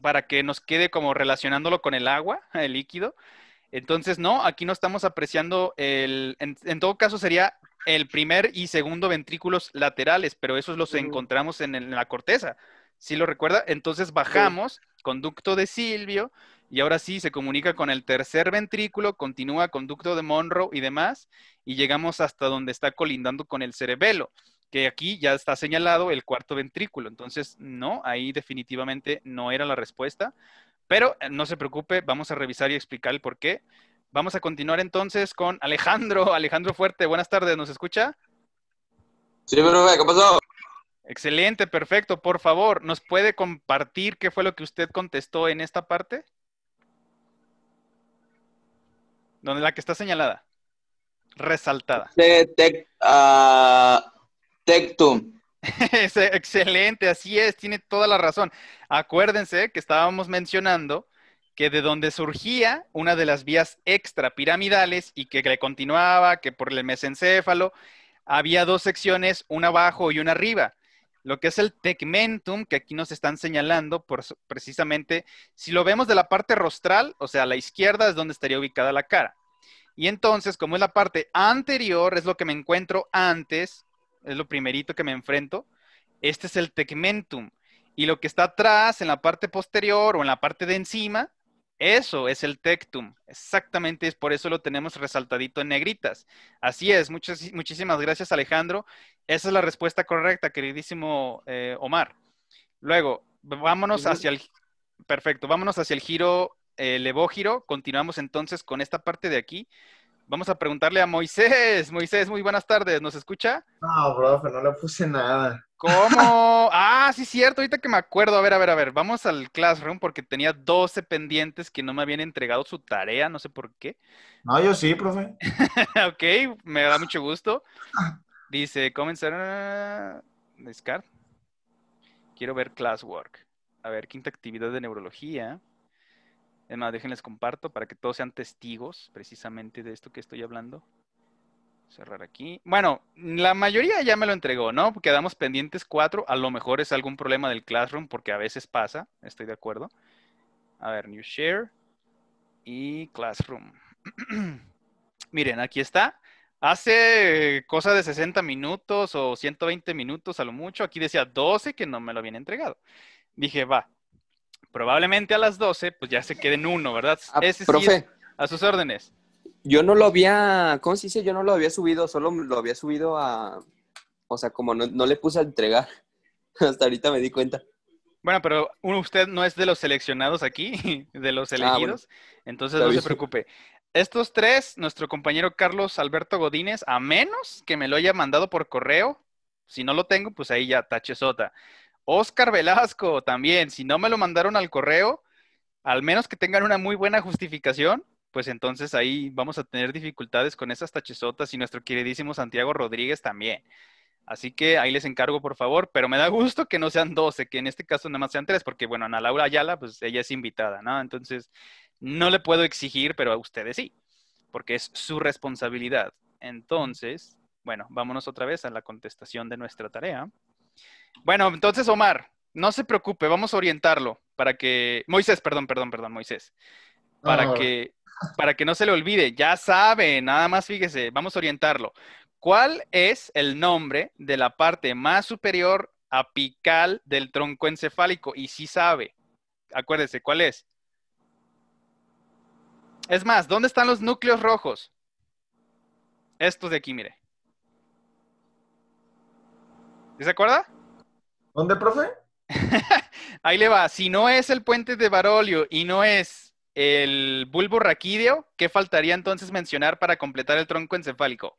para que nos quede como relacionándolo con el agua, el líquido. Entonces, no, aquí no estamos apreciando el, en, todo caso sería el primer y segundo ventrículos laterales, pero esos los mm. encontramos en, la corteza. ¿Sí lo recuerda? Entonces bajamos, conducto de Silvio, y ahora sí se comunica con el tercer ventrículo, continúa conducto de Monroe y demás, y llegamos hasta donde está colindando con el cerebelo que aquí ya está señalado el cuarto ventrículo. Entonces, no, ahí definitivamente no era la respuesta. Pero eh, no se preocupe, vamos a revisar y explicar el por qué. Vamos a continuar entonces con Alejandro. Alejandro Fuerte, buenas tardes, ¿nos escucha? Sí, pero ¿qué pasó? Excelente, perfecto. Por favor, ¿nos puede compartir qué fue lo que usted contestó en esta parte? Donde la que está señalada, resaltada. Se Tectum. Excelente, así es, tiene toda la razón. Acuérdense que estábamos mencionando que de donde surgía una de las vías extrapiramidales y que le continuaba, que por el mesencéfalo, había dos secciones, una abajo y una arriba. Lo que es el tegmentum, que aquí nos están señalando por, precisamente, si lo vemos de la parte rostral, o sea, la izquierda es donde estaría ubicada la cara. Y entonces, como es la parte anterior, es lo que me encuentro antes es lo primerito que me enfrento. Este es el tegmentum. Y lo que está atrás, en la parte posterior o en la parte de encima, eso es el tectum. Exactamente, es por eso lo tenemos resaltadito en negritas. Así es, muchas, muchísimas gracias Alejandro. Esa es la respuesta correcta, queridísimo eh, Omar. Luego, vámonos hacia el... Perfecto, vámonos hacia el giro, el evógiro. Continuamos entonces con esta parte de aquí. Vamos a preguntarle a Moisés. Moisés, muy buenas tardes. ¿Nos escucha? No, profe, no le puse nada. ¿Cómo? ah, sí, cierto. Ahorita que me acuerdo. A ver, a ver, a ver. Vamos al classroom porque tenía 12 pendientes que no me habían entregado su tarea. No sé por qué. No, yo sí, profe. ok, me da mucho gusto. Dice, comenzar a... Descart. Quiero ver classwork. A ver, quinta actividad de neurología. Es más, déjenles comparto para que todos sean testigos precisamente de esto que estoy hablando. Cerrar aquí. Bueno, la mayoría ya me lo entregó, ¿no? Quedamos pendientes cuatro. A lo mejor es algún problema del Classroom porque a veces pasa, estoy de acuerdo. A ver, New Share y Classroom. Miren, aquí está. Hace cosa de 60 minutos o 120 minutos a lo mucho. Aquí decía 12 que no me lo habían entregado. Dije, va, probablemente a las 12, pues ya se queden uno, ¿verdad? Ah, a sus órdenes. Yo no lo había, ¿cómo se dice? Yo no lo había subido, solo lo había subido a, o sea, como no, le puse a entregar. Hasta ahorita me di cuenta. Bueno, pero usted no es de los seleccionados aquí, de los ah, elegidos, entonces no se preocupe. Estos tres, nuestro compañero Carlos Alberto Godínez, a menos que me lo haya mandado por correo, si no lo tengo, pues ahí ya tachesota. Oscar Velasco también, si no me lo mandaron al correo, al menos que tengan una muy buena justificación, pues entonces ahí vamos a tener dificultades con esas tachesotas y nuestro queridísimo Santiago Rodríguez también. Así que ahí les encargo, por favor, pero me da gusto que no sean 12, que en este caso nada más sean 3, porque bueno, Ana Laura Ayala, pues ella es invitada, ¿no? Entonces, no le puedo exigir, pero a ustedes sí, porque es su responsabilidad. Entonces, bueno, vámonos otra vez a la contestación de nuestra tarea. Bueno, entonces Omar, no se preocupe, vamos a orientarlo para que Moisés, perdón, perdón, perdón, Moisés, para que para que no se le olvide, ya sabe, nada más fíjese, vamos a orientarlo. ¿Cuál es el nombre de la parte más superior apical del tronco encefálico? Y si sabe. Acuérdese, ¿cuál es? Es más, ¿dónde están los núcleos rojos? Estos de aquí, mire se acuerda? ¿Dónde, profe? Ahí le va. Si no es el puente de Barolio y no es el bulbo raquídeo, ¿qué faltaría entonces mencionar para completar el tronco encefálico?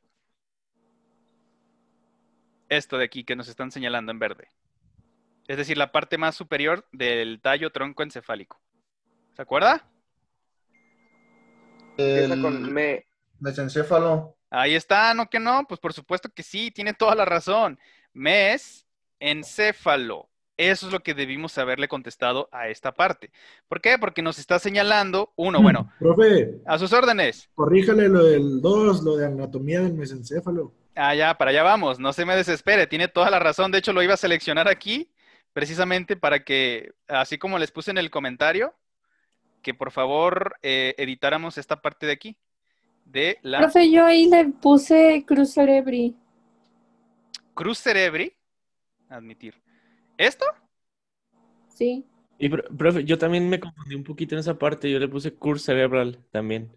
Esto de aquí que nos están señalando en verde. Es decir, la parte más superior del tallo tronco encefálico. ¿Se acuerda? El... Con me... Mesencéfalo. Ahí está, ¿no que no? Pues por supuesto que sí, tiene toda la razón mes, encéfalo. Eso es lo que debimos haberle contestado a esta parte. ¿Por qué? Porque nos está señalando, uno, mm, bueno, profe, a sus órdenes. Corríjale lo del 2, lo de anatomía del mesencéfalo. Ah, ya, para allá vamos, no se me desespere, tiene toda la razón. De hecho, lo iba a seleccionar aquí, precisamente para que, así como les puse en el comentario, que por favor eh, editáramos esta parte de aquí. De la... Profe, yo ahí le puse Cruz Cerebri. Cruz Cerebri, admitir. ¿Esto? Sí. Y, profe, yo también me confundí un poquito en esa parte. Yo le puse Cruz Cerebral también.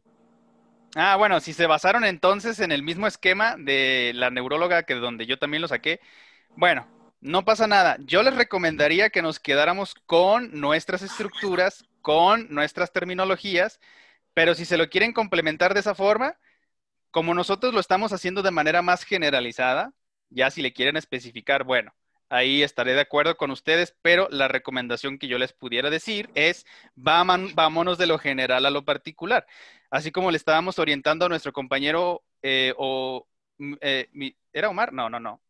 Ah, bueno, si se basaron entonces en el mismo esquema de la neuróloga que donde yo también lo saqué, bueno, no pasa nada. Yo les recomendaría que nos quedáramos con nuestras estructuras, con nuestras terminologías, pero si se lo quieren complementar de esa forma, como nosotros lo estamos haciendo de manera más generalizada, ya si le quieren especificar, bueno, ahí estaré de acuerdo con ustedes, pero la recomendación que yo les pudiera decir es vámonos de lo general a lo particular. Así como le estábamos orientando a nuestro compañero, eh, o, mm, eh, ¿era Omar? No, no, no.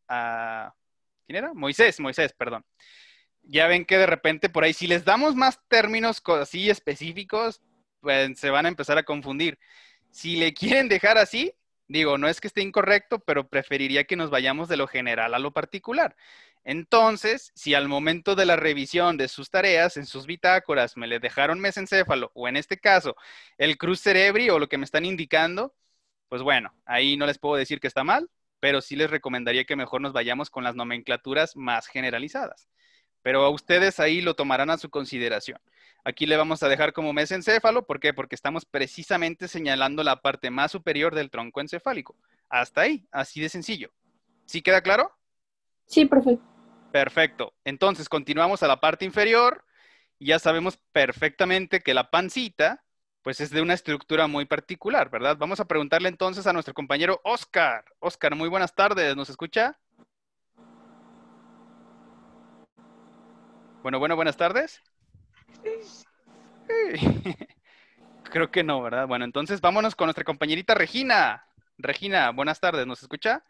¿Quién era? Moisés, Moisés, perdón. Ya ven que de repente por ahí, si les damos más términos así específicos, pues se van a empezar a confundir. Si le quieren dejar así, Digo, no es que esté incorrecto, pero preferiría que nos vayamos de lo general a lo particular. Entonces, si al momento de la revisión de sus tareas en sus bitácoras me le dejaron mesencéfalo, o en este caso, el cruz cerebri o lo que me están indicando, pues bueno, ahí no les puedo decir que está mal, pero sí les recomendaría que mejor nos vayamos con las nomenclaturas más generalizadas. Pero a ustedes ahí lo tomarán a su consideración. Aquí le vamos a dejar como mesencéfalo. ¿Por qué? Porque estamos precisamente señalando la parte más superior del tronco encefálico. Hasta ahí, así de sencillo. ¿Sí queda claro? Sí, perfecto. Perfecto. Entonces, continuamos a la parte inferior. ya sabemos perfectamente que la pancita, pues es de una estructura muy particular, ¿verdad? Vamos a preguntarle entonces a nuestro compañero Oscar. Oscar, muy buenas tardes. ¿Nos escucha? Bueno, bueno, buenas tardes. Creo que no, ¿verdad? Bueno, entonces vámonos con nuestra compañerita Regina. Regina, buenas tardes, ¿nos escucha?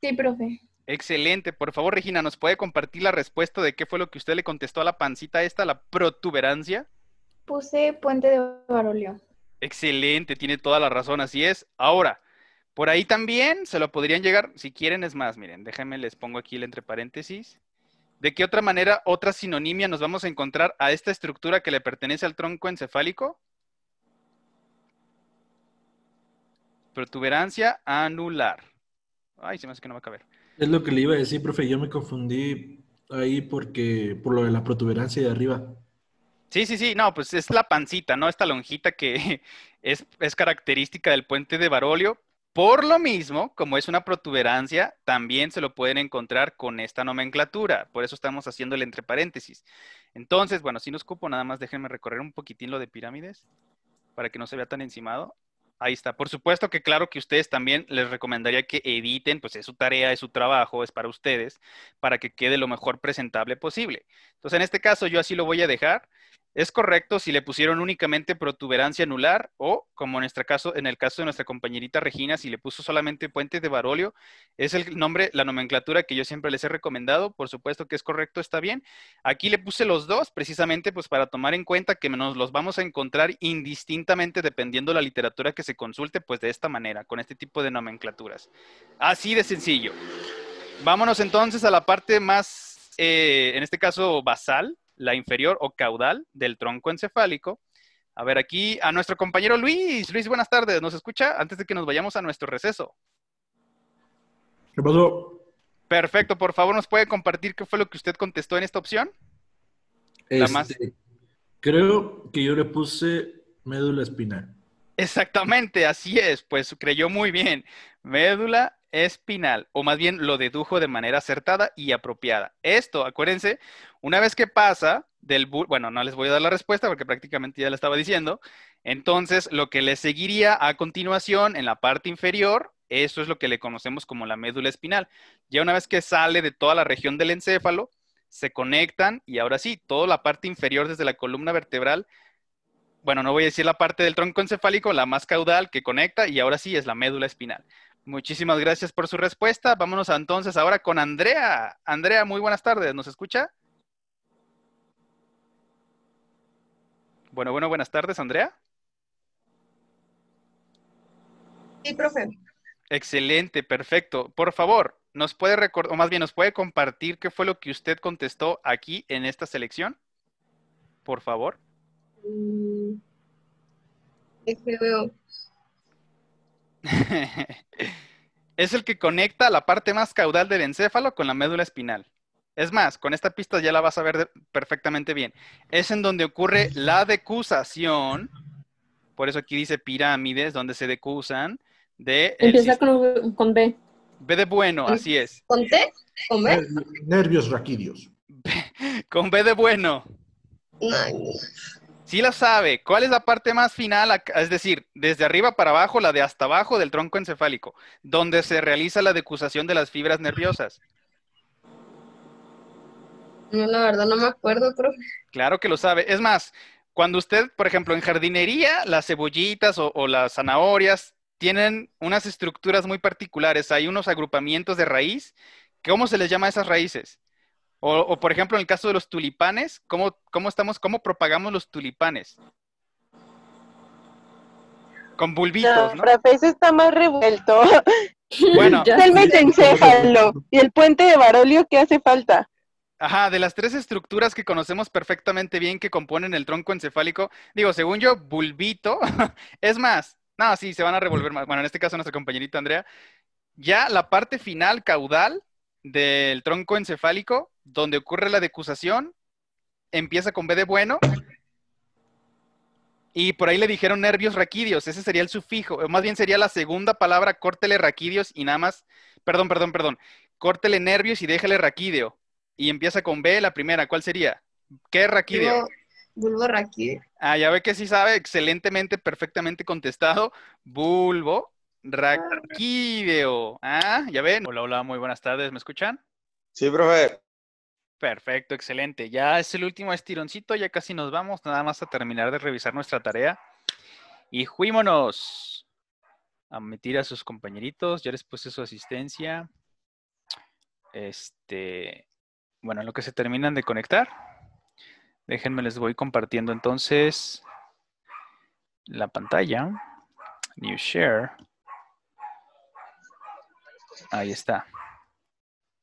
Sí, profe. Excelente. Por favor, Regina, ¿nos puede compartir la respuesta de qué fue lo que usted le contestó a la pancita esta, la protuberancia? Puse puente de Barolio. Excelente, tiene toda la razón, así es. Ahora, por ahí también se lo podrían llegar, si quieren es más, miren, déjenme les pongo aquí el entre paréntesis. ¿De qué otra manera, otra sinonimia nos vamos a encontrar a esta estructura que le pertenece al tronco encefálico? Protuberancia anular. Ay, se me hace que no va a caber. Es lo que le iba a decir, profe. Yo me confundí ahí porque por lo de la protuberancia de arriba. Sí, sí, sí. No, pues es la pancita, ¿no? Esta lonjita que es, es característica del puente de Barolio, por lo mismo, como es una protuberancia, también se lo pueden encontrar con esta nomenclatura. Por eso estamos haciéndole entre paréntesis. Entonces, bueno, si no cupo, nada más déjenme recorrer un poquitín lo de pirámides para que no se vea tan encimado. Ahí está. Por supuesto que claro que ustedes también les recomendaría que editen, pues es su tarea, es su trabajo, es para ustedes, para que quede lo mejor presentable posible. Entonces, en este caso yo así lo voy a dejar. Es correcto si le pusieron únicamente protuberancia anular o, como en, nuestro caso, en el caso de nuestra compañerita Regina, si le puso solamente puente de Barolio. Es el nombre, la nomenclatura que yo siempre les he recomendado. Por supuesto que es correcto, está bien. Aquí le puse los dos precisamente pues para tomar en cuenta que nos los vamos a encontrar indistintamente dependiendo la literatura que se consulte, pues de esta manera, con este tipo de nomenclaturas. Así de sencillo. Vámonos entonces a la parte más, eh, en este caso, basal la inferior o caudal del tronco encefálico. A ver, aquí a nuestro compañero Luis. Luis, buenas tardes. ¿Nos escucha? Antes de que nos vayamos a nuestro receso. ¿Qué pasó? Perfecto. Por favor, ¿nos puede compartir qué fue lo que usted contestó en esta opción? la más... Este, creo que yo le puse médula espinal. Exactamente, así es. Pues creyó muy bien. Médula Espinal, o más bien lo dedujo de manera acertada y apropiada. Esto, acuérdense, una vez que pasa del, bueno, no les voy a dar la respuesta porque prácticamente ya la estaba diciendo, entonces lo que le seguiría a continuación en la parte inferior, eso es lo que le conocemos como la médula espinal. Ya una vez que sale de toda la región del encéfalo, se conectan y ahora sí, toda la parte inferior desde la columna vertebral bueno, no voy a decir la parte del tronco encefálico, la más caudal que conecta y ahora sí es la médula espinal. Muchísimas gracias por su respuesta. Vámonos entonces ahora con Andrea. Andrea, muy buenas tardes. ¿Nos escucha? Bueno, bueno, buenas tardes, Andrea. Sí, profe. Excelente, perfecto. Por favor, nos puede recordar, o más bien nos puede compartir qué fue lo que usted contestó aquí en esta selección. Por favor. Mm, veo. es el que conecta la parte más caudal del encéfalo con la médula espinal. Es más, con esta pista ya la vas a ver perfectamente bien. Es en donde ocurre la decusación, por eso aquí dice pirámides, donde se decusan de... Empieza con, B. B de bueno, así es. ¿Con T? ¿Con B? Nervios raquídeos. con B de bueno. Sí la sabe. ¿Cuál es la parte más final? Es decir, desde arriba para abajo, la de hasta abajo del tronco encefálico, donde se realiza la decusación de las fibras nerviosas. No, la verdad no me acuerdo, profe. Claro que lo sabe. Es más, cuando usted, por ejemplo, en jardinería, las cebollitas o, o las zanahorias tienen unas estructuras muy particulares. Hay unos agrupamientos de raíz. ¿Cómo se les llama a esas raíces? O, por ejemplo, en el caso de los tulipanes, ¿cómo, estamos, cómo propagamos los tulipanes? Con bulbitos, ¿no? Eso está más revuelto. Bueno. ¿Y el puente de Barolio qué hace falta? Ajá, de las tres estructuras que conocemos perfectamente bien que componen el tronco encefálico, digo, según yo, bulbito, es más, no, sí, se van a revolver más. Bueno, en este caso nuestra compañerita Andrea, ya la parte final caudal del tronco encefálico, donde ocurre la decusación, empieza con B de bueno, y por ahí le dijeron nervios raquídeos, ese sería el sufijo, o más bien sería la segunda palabra, córtele raquídeos y nada más, perdón, perdón, perdón, córtele nervios y déjale raquídeo, y empieza con B la primera, ¿cuál sería? ¿Qué raquídeo? Bulbo raquídeo. Ah, ya ve que sí sabe, excelentemente, perfectamente contestado, bulbo Raquídeo. Ah, ya ven. Hola, hola, muy buenas tardes. ¿Me escuchan? Sí, profe. Perfecto, excelente. Ya es el último estironcito, ya casi nos vamos, nada más a terminar de revisar nuestra tarea. Y juímonos a meter a sus compañeritos, ya les puse su asistencia. Este, bueno, lo que se terminan de conectar, déjenme les voy compartiendo entonces la pantalla. New share. Ahí está.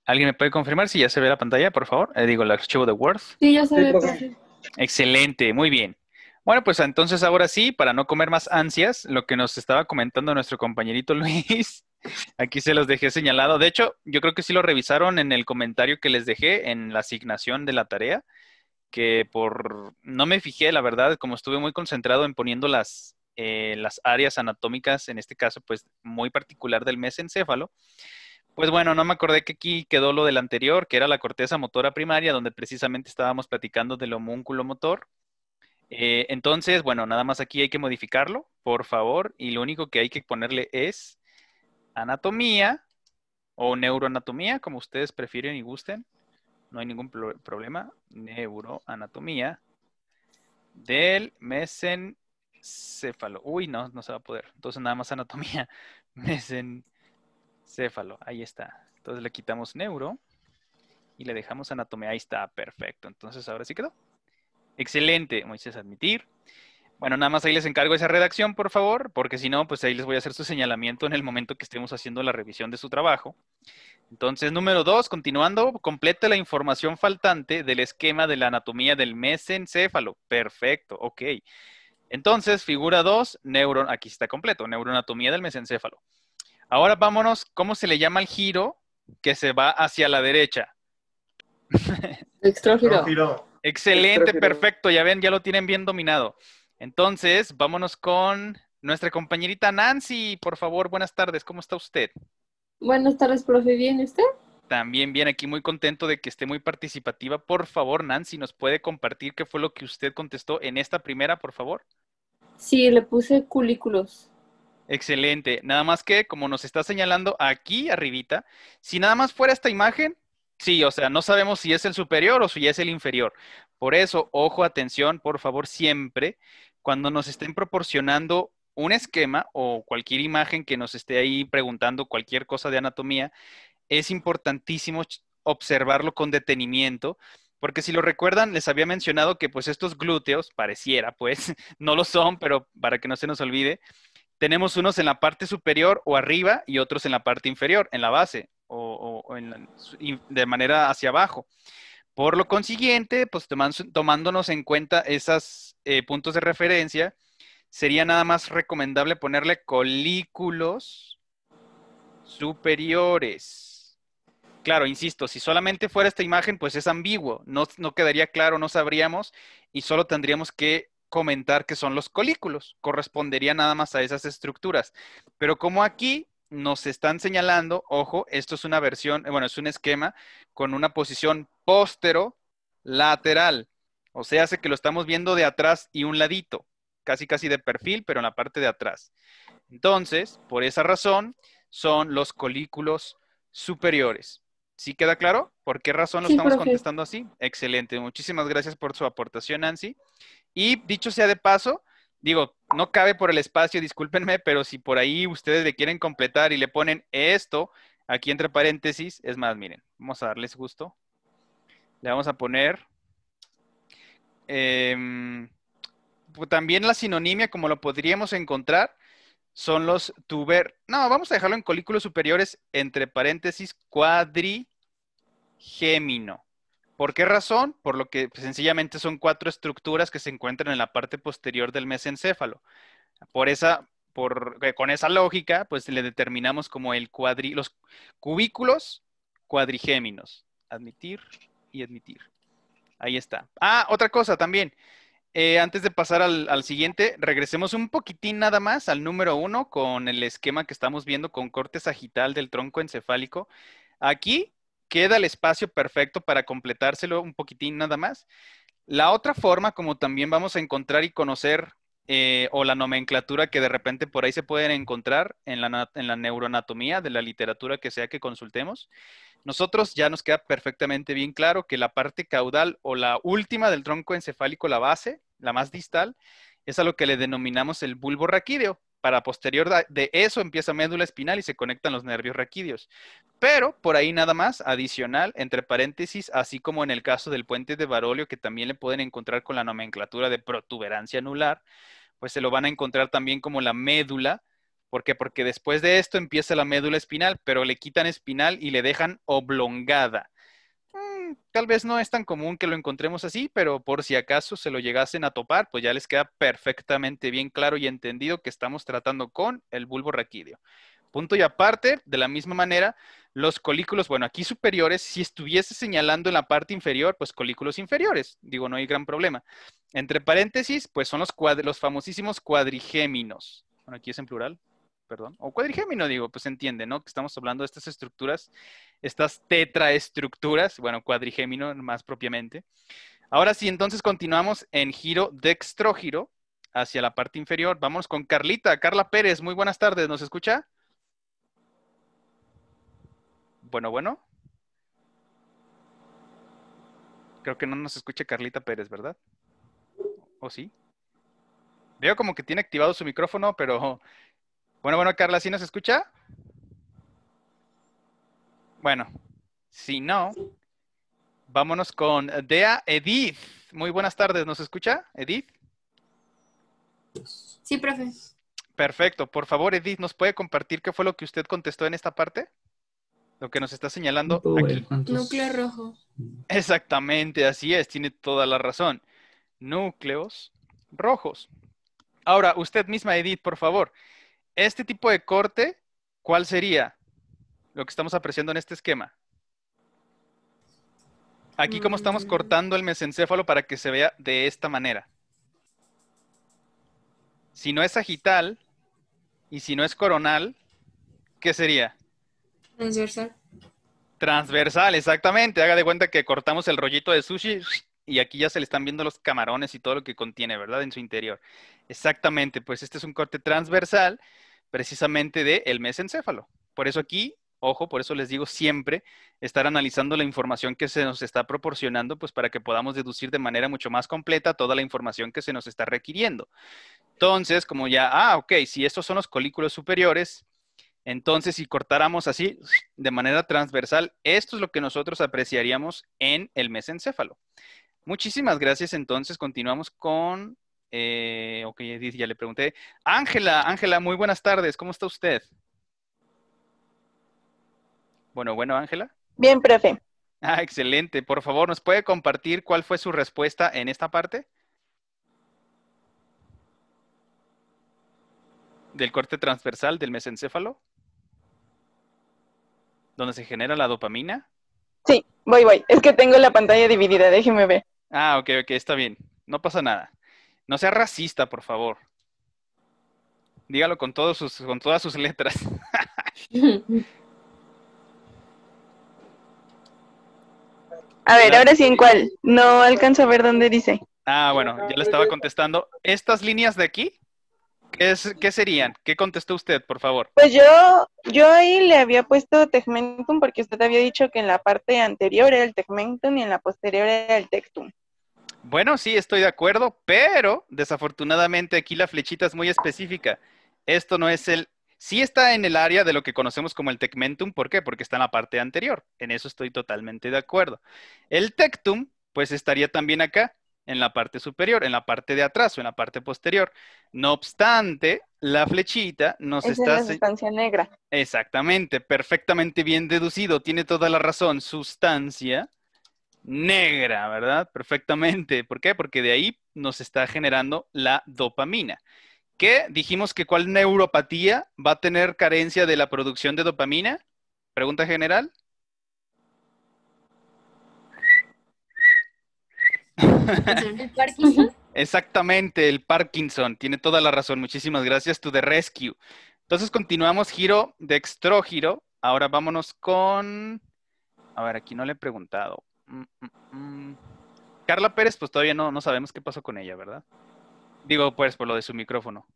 ¿Alguien me puede confirmar si ya se ve la pantalla, por favor? Eh, digo, el archivo de Word. Sí, ya se ve. Excelente, muy bien. Bueno, pues entonces ahora sí, para no comer más ansias, lo que nos estaba comentando nuestro compañerito Luis, aquí se los dejé señalado. De hecho, yo creo que sí lo revisaron en el comentario que les dejé en la asignación de la tarea, que por no me fijé, la verdad, como estuve muy concentrado en poniendo las, las áreas anatómicas, en este caso, pues muy particular del mesencéfalo. Pues bueno, no me acordé que aquí quedó lo del anterior, que era la corteza motora primaria, donde precisamente estábamos platicando del homúnculo motor. Eh, entonces, bueno, nada más aquí hay que modificarlo, por favor, y lo único que hay que ponerle es anatomía o neuroanatomía, como ustedes prefieren y gusten. No hay ningún problema. Neuroanatomía del mesencéfalo céfalo. Uy, no, no se va a poder. Entonces nada más anatomía. Mesencéfalo. Ahí está. Entonces le quitamos neuro y le dejamos anatomía. Ahí está, perfecto. Entonces ahora sí quedó. Excelente, Moisés, admitir. Bueno, nada más ahí les encargo esa redacción, por favor, porque si no, pues ahí les voy a hacer su señalamiento en el momento que estemos haciendo la revisión de su trabajo. Entonces, número dos, continuando, completa la información faltante del esquema de la anatomía del mesencéfalo. Perfecto, ok. Entonces, figura 2, neuron, aquí está completo, neuronatomía del mesencéfalo. Ahora vámonos, ¿cómo se le llama el giro que se va hacia la derecha? Extrógiro. Excelente, perfecto, ya ven, ya lo tienen bien dominado. Entonces, vámonos con nuestra compañerita Nancy, por favor, buenas tardes, ¿cómo está usted? Buenas tardes, profe, ¿bien usted? También viene aquí muy contento de que esté muy participativa. Por favor, Nancy, ¿nos puede compartir qué fue lo que usted contestó en esta primera, por favor? Sí, le puse culículos. Excelente. Nada más que, como nos está señalando aquí arribita, si nada más fuera esta imagen, sí, o sea, no sabemos si es el superior o si es el inferior. Por eso, ojo, atención, por favor, siempre, cuando nos estén proporcionando un esquema o cualquier imagen que nos esté ahí preguntando cualquier cosa de anatomía, es importantísimo observarlo con detenimiento, porque si lo recuerdan, les había mencionado que pues estos glúteos, pareciera pues, no lo son, pero para que no se nos olvide, tenemos unos en la parte superior o arriba y otros en la parte inferior, en la base o, de manera hacia abajo. Por lo consiguiente, pues tomándonos en cuenta esos eh, puntos de referencia, sería nada más recomendable ponerle colículos superiores claro, insisto, si solamente fuera esta imagen, pues es ambiguo, no, quedaría claro, no sabríamos y solo tendríamos que comentar que son los colículos, correspondería nada más a esas estructuras. Pero como aquí nos están señalando, ojo, esto es una versión, eh, bueno, es un esquema con una posición póstero lateral, o sea, hace que lo estamos viendo de atrás y un ladito, casi casi de perfil, pero en la parte de atrás. Entonces, por esa razón, son los colículos superiores. ¿Sí queda claro? ¿Por qué razón lo estamos contestando así? Excelente. Muchísimas gracias por su aportación, Nancy. Y dicho sea de paso, digo, no cabe por el espacio, discúlpenme, pero si por ahí ustedes le quieren completar y le ponen esto, aquí entre paréntesis, es más, miren, vamos a darles gusto. Le vamos a poner em, pues, también la sinonimia como lo podríamos encontrar son los tuber... No, vamos a dejarlo en colículos superiores, entre paréntesis, cuadrigémino. ¿Por qué razón? Por lo que pues, sencillamente son cuatro estructuras que se encuentran en la parte posterior del mesencéfalo. Por esa, por, eh, con esa lógica, pues le determinamos como el cuadri, los cubículos cuadrigéminos. Admitir y admitir. Ahí está. Ah, otra cosa también. Eh, antes de pasar al, siguiente, regresemos un poquitín nada más al número uno con el esquema que estamos viendo con corte sagital del tronco encefálico. Aquí queda el espacio perfecto para completárselo un poquitín nada más. La otra forma, como también vamos a encontrar y conocer, eh, o la nomenclatura que de repente por ahí se pueden encontrar en la, en la neuroanatomía de la literatura que sea que consultemos, nosotros ya nos queda perfectamente bien claro que la parte caudal o la última del tronco encefálico, la base, la más distal, es a lo que le denominamos el bulbo raquídeo. Para posterior de eso empieza médula espinal y se conectan los nervios raquídeos. Pero por ahí nada más, adicional, entre paréntesis, así como en el caso del puente de varolio, que también le pueden encontrar con la nomenclatura de protuberancia anular, pues se lo van a encontrar también como la médula. ¿Por qué? Porque después de esto empieza la médula espinal, pero le quitan espinal y le dejan oblongada. Mm, tal vez no es tan común que lo encontremos así, pero por si acaso se lo llegasen a topar, pues ya les queda perfectamente bien claro y entendido que estamos tratando con el bulbo raquídeo. Punto y aparte, de la misma manera, los colículos, bueno, aquí superiores, si estuviese señalando en la parte inferior, pues colículos inferiores, digo, no hay gran problema. Entre paréntesis, pues son los, los famosísimos cuadrigéminos. Bueno, aquí es en plural, perdón, o cuadrigémino, digo, pues entiende, ¿no? Que estamos hablando de estas estructuras, estas tetraestructuras, bueno, cuadrigémino más propiamente. Ahora sí, entonces continuamos en giro dextrógiro hacia la parte inferior. Vamos con Carlita, Carla Pérez, muy buenas tardes, ¿nos escucha? Bueno, bueno. Creo que no nos escucha Carlita Pérez, ¿verdad? ¿O sí? Veo como que tiene activado su micrófono, pero bueno, bueno, Carla, ¿sí nos escucha? Bueno, si no, vámonos con Dea Edith. Muy buenas tardes, ¿nos escucha, Edith? Sí, profe. Perfecto, por favor, Edith, ¿nos puede compartir qué fue lo que usted contestó en esta parte? Lo que nos está señalando aquí. Núcleo rojo. Exactamente, así es, tiene toda la razón. Núcleos rojos. Ahora, usted misma, Edith, por favor, este tipo de corte, ¿cuál sería lo que estamos apreciando en este esquema? Aquí como estamos mm. cortando el mesencéfalo para que se vea de esta manera. Si no es agital y si no es coronal, ¿qué sería? Transversal. Transversal, exactamente. Haga de cuenta que cortamos el rollito de sushi y aquí ya se le están viendo los camarones y todo lo que contiene, ¿verdad? En su interior. Exactamente, pues este es un corte transversal precisamente del el mesencéfalo. Por eso aquí, ojo, por eso les digo siempre estar analizando la información que se nos está proporcionando, pues para que podamos deducir de manera mucho más completa toda la información que se nos está requiriendo. Entonces, como ya, ah, ok, si estos son los colículos superiores, entonces si cortáramos así de manera transversal, esto es lo que nosotros apreciaríamos en el mesencéfalo. Muchísimas gracias. Entonces, continuamos con eh, ok, ya le pregunté. Ángela, Ángela, muy buenas tardes. ¿Cómo está usted? Bueno, bueno, Ángela. Bien, profe. Ah, excelente. Por favor, ¿nos puede compartir cuál fue su respuesta en esta parte? Del corte transversal del mesencéfalo. ¿Donde se genera la dopamina? Sí, voy, voy. Es que tengo la pantalla dividida, déjeme ver. Ah, ok, ok, está bien. No pasa nada. No sea racista, por favor. Dígalo con, todos sus, con todas sus letras. a ver, ahora sí en cuál. No alcanzo a ver dónde dice. Ah, bueno, ya le estaba contestando. Estas líneas de aquí, ¿qué, serían? ¿Qué contestó usted, por favor? Pues yo, yo ahí le había puesto tegmentum porque usted había dicho que en la parte anterior era el tegmentum y en la posterior era el tectum. Bueno, sí, estoy de acuerdo, pero desafortunadamente aquí la flechita es muy específica. Esto no es el... Sí está en el área de lo que conocemos como el tecmentum. ¿Por qué? Porque está en la parte anterior. En eso estoy totalmente de acuerdo. El tectum, pues estaría también acá, en la parte superior, en la parte de atrás o en la parte posterior. No obstante, la flechita nos está... Es la sustancia negra. Exactamente, perfectamente bien deducido. Tiene toda la razón. Sustancia negra, ¿verdad? Perfectamente. ¿Por qué? Porque de ahí nos está generando la dopamina. ¿Qué? Dijimos que cuál neuropatía va a tener carencia de la producción de dopamina. Pregunta general. ¿El Parkinson? Exactamente, el Parkinson. Tiene toda la razón. Muchísimas gracias, to the rescue. Entonces continuamos giro de extrógiro. Ahora vámonos con... A ver, aquí no le he preguntado. Mm, mm, mm. Carla Pérez, pues todavía no, no sabemos qué pasó con ella, ¿verdad? Digo, pues, por lo de su micrófono.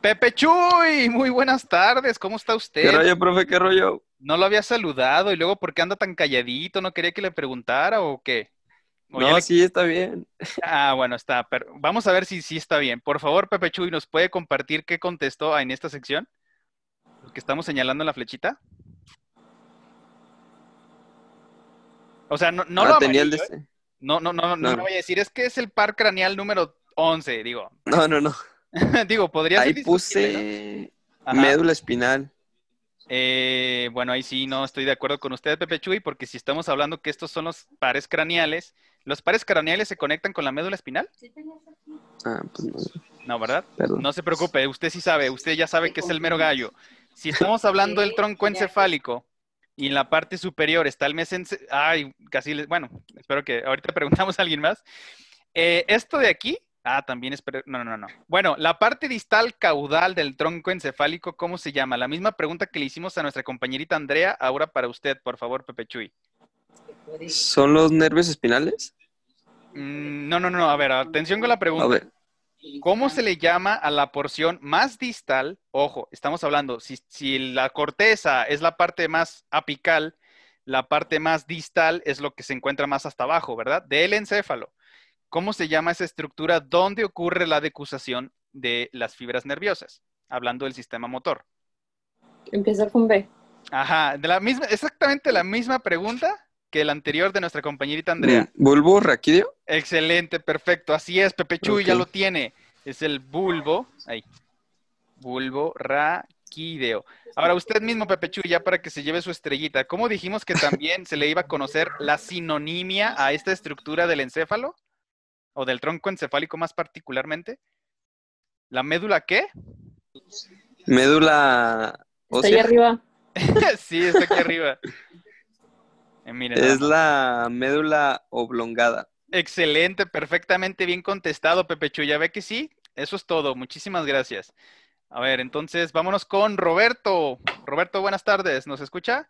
Pepe Chuy, muy buenas tardes, ¿cómo está usted? ¿Qué rollo, profe? ¿Qué rollo? No lo había saludado y luego, ¿por qué anda tan calladito? ¿No quería que le preguntara o qué? no, sí, está bien. Ah, bueno, está. Pero vamos a ver si sí está bien. Por favor, Pepe Chuy, ¿nos puede compartir qué contestó en esta sección? Lo que estamos señalando la flechita. O sea, no, ah, lo ¿eh? no, no, no, no, voy a decir, es que es el par craneal número 11, digo. No, no, no. digo, podría Ahí puse médula espinal. Eh, bueno, ahí sí no estoy de acuerdo con usted, Pepe Chuy, porque si estamos hablando que estos son los pares craneales, ¿los pares craneales se conectan con la médula espinal? Ah, pues no. no. ¿verdad? No se preocupe, usted sí sabe, usted ya sabe que es el mero gallo. Si estamos hablando del tronco encefálico, y en la parte superior está el mesence... Ay, casi les... Bueno, espero que ahorita preguntamos a alguien más. Eh, esto de aquí, ah, también espero No, no, no. Bueno, la parte distal caudal del tronco encefálico, ¿cómo se llama? La misma pregunta que le hicimos a nuestra compañerita Andrea, ahora para usted, por favor, Pepe Chuy. ¿Son los nervios espinales? Mm, no, no, no, a ver, atención con la pregunta. A ver. ¿Cómo se le llama a la porción más distal? Ojo, estamos hablando, si, la corteza es la parte más apical, la parte más distal es lo que se encuentra más hasta abajo, ¿verdad? Del encéfalo. ¿Cómo se llama esa estructura donde ocurre la decusación de las fibras nerviosas? Hablando del sistema motor. Empieza con B. Ajá, exactamente la misma pregunta, que el anterior de nuestra compañerita mm, Andrea. ¿Bulbo raquídeo? Excelente, perfecto. Así es, Pepe Chuy ya lo tiene. Es el bulbo. Ahí. Bulbo raquídeo. Ahora usted mismo, Pepe Chuy, ya para que se lleve su estrellita. ¿Cómo dijimos que también se le iba a conocer la sinonimia a esta estructura del encéfalo? ¿O del tronco encefálico más particularmente? ¿La médula qué? Médula... Está ahí arriba. sí, está aquí arriba. Eh, es la médula oblongada. Excelente, perfectamente bien contestado, Pepe Chuya. Ve que sí, eso es todo. Muchísimas gracias. A ver, entonces vámonos con Roberto. Roberto, buenas tardes. ¿Nos escucha?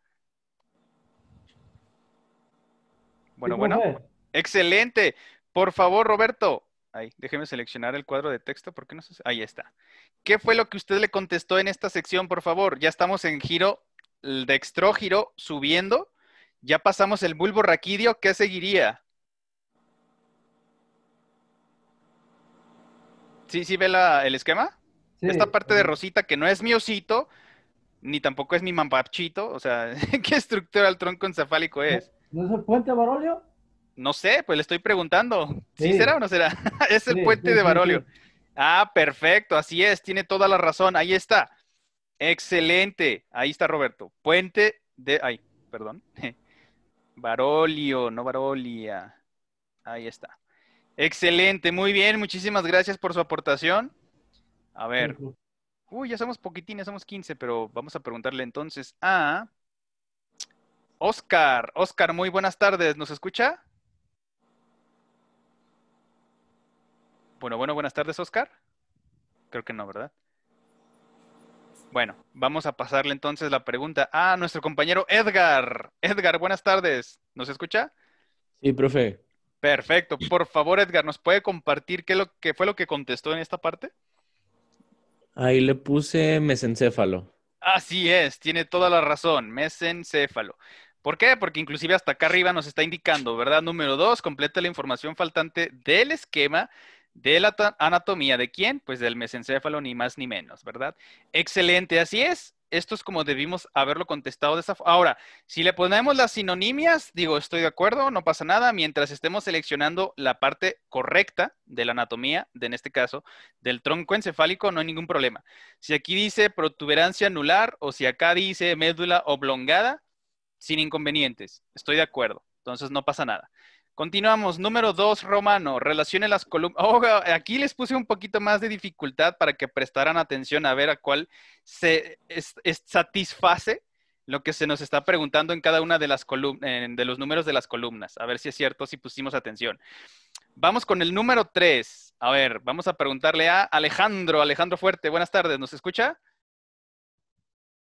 Bueno, bueno. Excelente. Por favor, Roberto. Ahí, déjeme seleccionar el cuadro de texto. ¿Por qué no se... Ahí está. ¿Qué fue lo que usted le contestó en esta sección, por favor? Ya estamos en giro, el dextro subiendo. Ya pasamos el bulbo raquidio, ¿qué seguiría? ¿Sí, sí ve el esquema? Esta parte de Rosita que no es mi osito, ni tampoco es mi mampachito, o sea, ¿qué estructura el tronco encefálico es? ¿No es el puente Barolio? No sé, pues le estoy preguntando. ¿Sí, será o no será? es el puente de Barolio. Ah, perfecto, así es, tiene toda la razón, ahí está. Excelente, ahí está Roberto. Puente de, ay, perdón, Barolio, no Barolia. Ahí está. Excelente, muy bien, muchísimas gracias por su aportación. A ver. Uy, ya somos poquitines, somos 15, pero vamos a preguntarle entonces a Oscar. Oscar, muy buenas tardes, ¿nos escucha? Bueno, bueno, buenas tardes, Oscar. Creo que no, ¿verdad? Bueno, vamos a pasarle entonces la pregunta a nuestro compañero Edgar. Edgar, buenas tardes. ¿Nos escucha? Sí, profe. Perfecto. Por favor, Edgar, ¿nos puede compartir qué, lo, que fue lo que contestó en esta parte? Ahí le puse mesencéfalo. Así es, tiene toda la razón, mesencéfalo. ¿Por qué? Porque inclusive hasta acá arriba nos está indicando, ¿verdad? Número dos, completa la información faltante del esquema de la anatomía de quién? Pues del mesencéfalo, ni más ni menos, ¿verdad? Excelente, así es. Esto es como debimos haberlo contestado de esa forma. Ahora, si le ponemos las sinonimias, digo, estoy de acuerdo, no pasa nada, mientras estemos seleccionando la parte correcta de la anatomía, de, en este caso, del tronco encefálico, no hay ningún problema. Si aquí dice protuberancia anular o si acá dice médula oblongada, sin inconvenientes, estoy de acuerdo, entonces no pasa nada. Continuamos. Número dos, Romano. Relacione las columnas. Oh, aquí les puse un poquito más de dificultad para que prestaran atención a ver a cuál se satisface lo que se nos está preguntando en cada una de las columnas, de los números de las columnas. A ver si es cierto, si pusimos atención. Vamos con el número tres. A ver, vamos a preguntarle a Alejandro. Alejandro Fuerte, buenas tardes. ¿Nos escucha?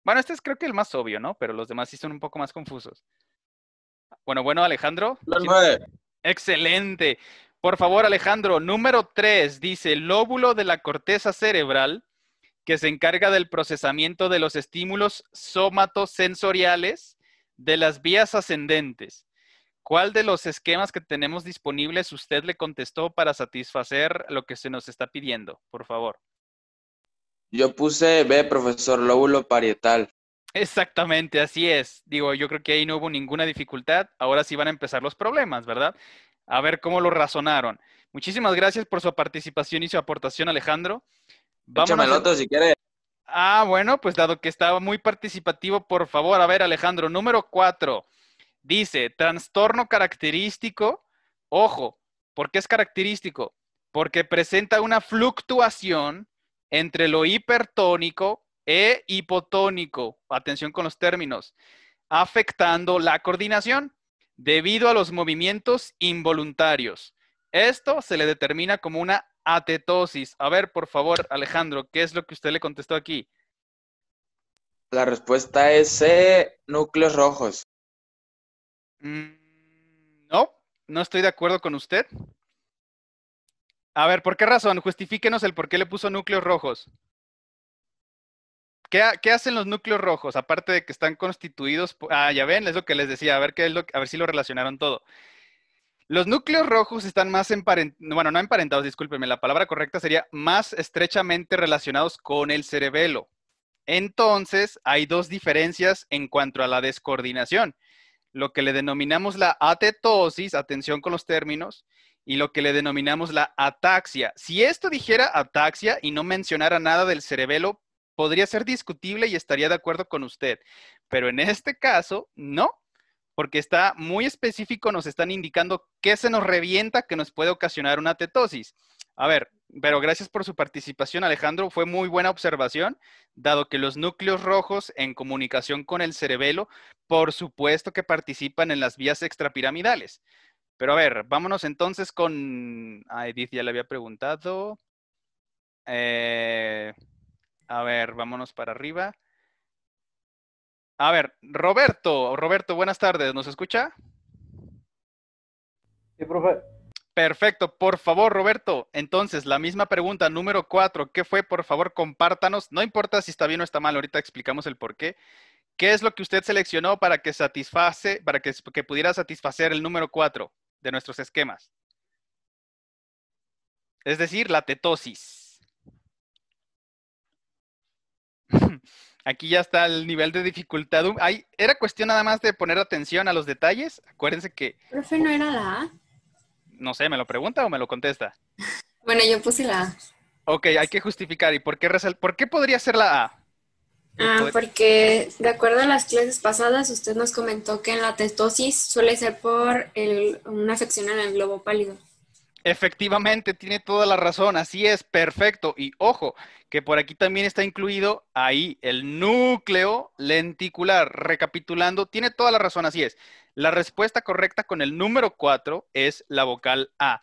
Bueno, este es creo que el más obvio, ¿no? Pero los demás sí son un poco más confusos. Bueno, bueno, Alejandro. Excelente. Por favor, Alejandro, número tres dice lóbulo de la corteza cerebral que se encarga del procesamiento de los estímulos somatosensoriales de las vías ascendentes. ¿Cuál de los esquemas que tenemos disponibles usted le contestó para satisfacer lo que se nos está pidiendo? Por favor. Yo puse B, profesor, lóbulo parietal. Exactamente, así es. Digo, yo creo que ahí no hubo ninguna dificultad. Ahora sí van a empezar los problemas, ¿verdad? A ver cómo lo razonaron. Muchísimas gracias por su participación y su aportación, Alejandro. Vamos. el otro si quieres. Ah, bueno, pues dado que estaba muy participativo, por favor, a ver, Alejandro, número cuatro. Dice, trastorno característico. Ojo, ¿por qué es característico? Porque presenta una fluctuación entre lo hipertónico e hipotónico, atención con los términos, afectando la coordinación debido a los movimientos involuntarios. Esto se le determina como una atetosis. A ver, por favor, Alejandro, ¿qué es lo que usted le contestó aquí? La respuesta es C, núcleos rojos. Mm, no, no estoy de acuerdo con usted. A ver, ¿por qué razón? Justifíquenos el por qué le puso núcleos rojos. ¿Qué, hacen los núcleos rojos? Aparte de que están constituidos, por, ah, ya ven, es lo que les decía, a ver, qué es lo, a ver si lo relacionaron todo. Los núcleos rojos están más emparentados, bueno, no emparentados, discúlpenme, la palabra correcta sería más estrechamente relacionados con el cerebelo. Entonces, hay dos diferencias en cuanto a la descoordinación. Lo que le denominamos la atetosis, atención con los términos, y lo que le denominamos la ataxia. Si esto dijera ataxia y no mencionara nada del cerebelo, podría ser discutible y estaría de acuerdo con usted, pero en este caso no, porque está muy específico, nos están indicando qué se nos revienta que nos puede ocasionar una tetosis. A ver, pero gracias por su participación, Alejandro. Fue muy buena observación, dado que los núcleos rojos en comunicación con el cerebelo, por supuesto que participan en las vías extrapiramidales. Pero a ver, vámonos entonces con... A Edith ya le había preguntado. Eh... A ver, vámonos para arriba. A ver, Roberto, Roberto, buenas tardes, ¿nos escucha? Sí, profe. Perfecto, por favor, Roberto. Entonces, la misma pregunta, número cuatro, ¿qué fue? Por favor, compártanos. No importa si está bien o está mal, ahorita explicamos el por qué. ¿Qué es lo que usted seleccionó para que satisface, para que pudiera satisfacer el número cuatro de nuestros esquemas? Es decir, la tetosis. Aquí ya está el nivel de dificultad. era cuestión nada más de poner atención a los detalles. Acuérdense que. Profe, ¿no era la A? No sé, ¿me lo pregunta o me lo contesta? Bueno, yo puse la A. Ok, hay que justificar. ¿Y por qué, resal por qué podría ser la A? Ah, porque de acuerdo a las clases pasadas, usted nos comentó que en la testosis suele ser por una afección en el globo pálido. Efectivamente, tiene toda la razón, así es, perfecto. Y ojo, que por aquí también está incluido ahí el núcleo lenticular. Recapitulando, tiene toda la razón, así es. La respuesta correcta con el número 4 es la vocal A.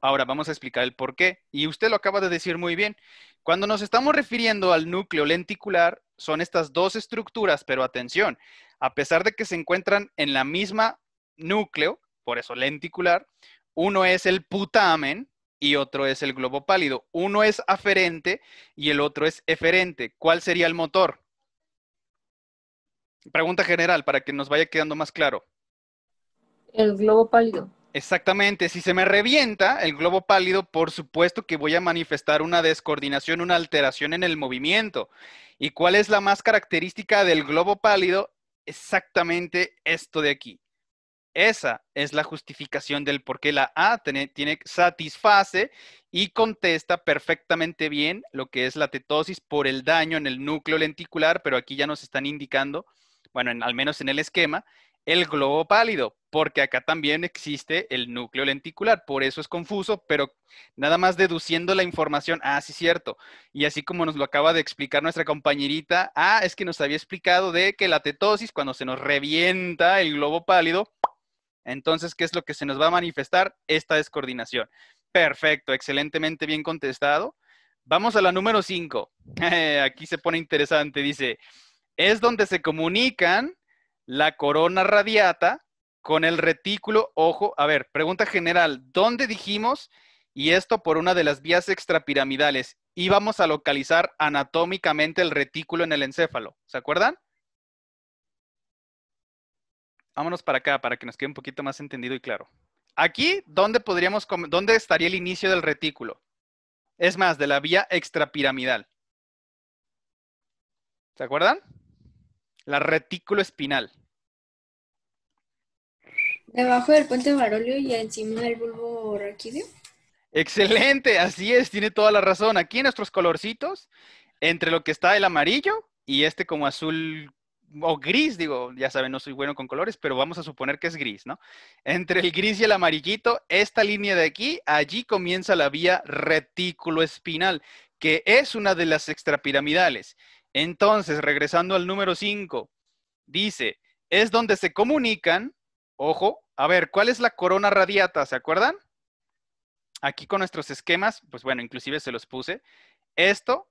Ahora vamos a explicar el por qué. Y usted lo acaba de decir muy bien. Cuando nos estamos refiriendo al núcleo lenticular, son estas dos estructuras, pero atención, a pesar de que se encuentran en la misma núcleo, por eso lenticular, uno es el putamen y otro es el globo pálido. Uno es aferente y el otro es eferente. ¿Cuál sería el motor? Pregunta general para que nos vaya quedando más claro. El globo pálido. Exactamente, si se me revienta el globo pálido, por supuesto que voy a manifestar una descoordinación, una alteración en el movimiento. ¿Y cuál es la más característica del globo pálido? Exactamente esto de aquí. Esa es la justificación del por qué la A tiene, satisface y contesta perfectamente bien lo que es la tetosis por el daño en el núcleo lenticular, pero aquí ya nos están indicando, bueno, al menos en el esquema, el globo pálido, porque acá también existe el núcleo lenticular, por eso es confuso, pero nada más deduciendo la información, ah, sí, cierto, y así como nos lo acaba de explicar nuestra compañerita, ah, es que nos había explicado de que la tetosis, cuando se nos revienta el globo pálido, entonces, ¿qué es lo que se nos va a manifestar? Esta descoordinación. Perfecto, excelentemente bien contestado. Vamos a la número 5. Aquí se pone interesante, dice, es donde se comunican la corona radiata con el retículo, ojo, a ver, pregunta general, ¿dónde dijimos? Y esto por una de las vías extrapiramidales. Y vamos a localizar anatómicamente el retículo en el encéfalo, ¿se acuerdan? vámonos para acá para que nos quede un poquito más entendido y claro. Aquí, ¿dónde podríamos, dónde estaría el inicio del retículo? Es más, de la vía extrapiramidal. ¿Se acuerdan? La retículo espinal. Debajo del puente varolio y encima del bulbo raquídeo. Excelente, así es, tiene toda la razón. Aquí nuestros colorcitos, entre lo que está el amarillo y este como azul o gris, digo, ya saben, no soy bueno con colores, pero vamos a suponer que es gris, ¿no? Entre el gris y el amarillito, esta línea de aquí, allí comienza la vía retículo espinal, que es una de las extrapiramidales. Entonces, regresando al número 5, dice, es donde se comunican, ojo, a ver, ¿cuál es la corona radiata? ¿Se acuerdan? Aquí con nuestros esquemas, pues bueno, inclusive se los puse. Esto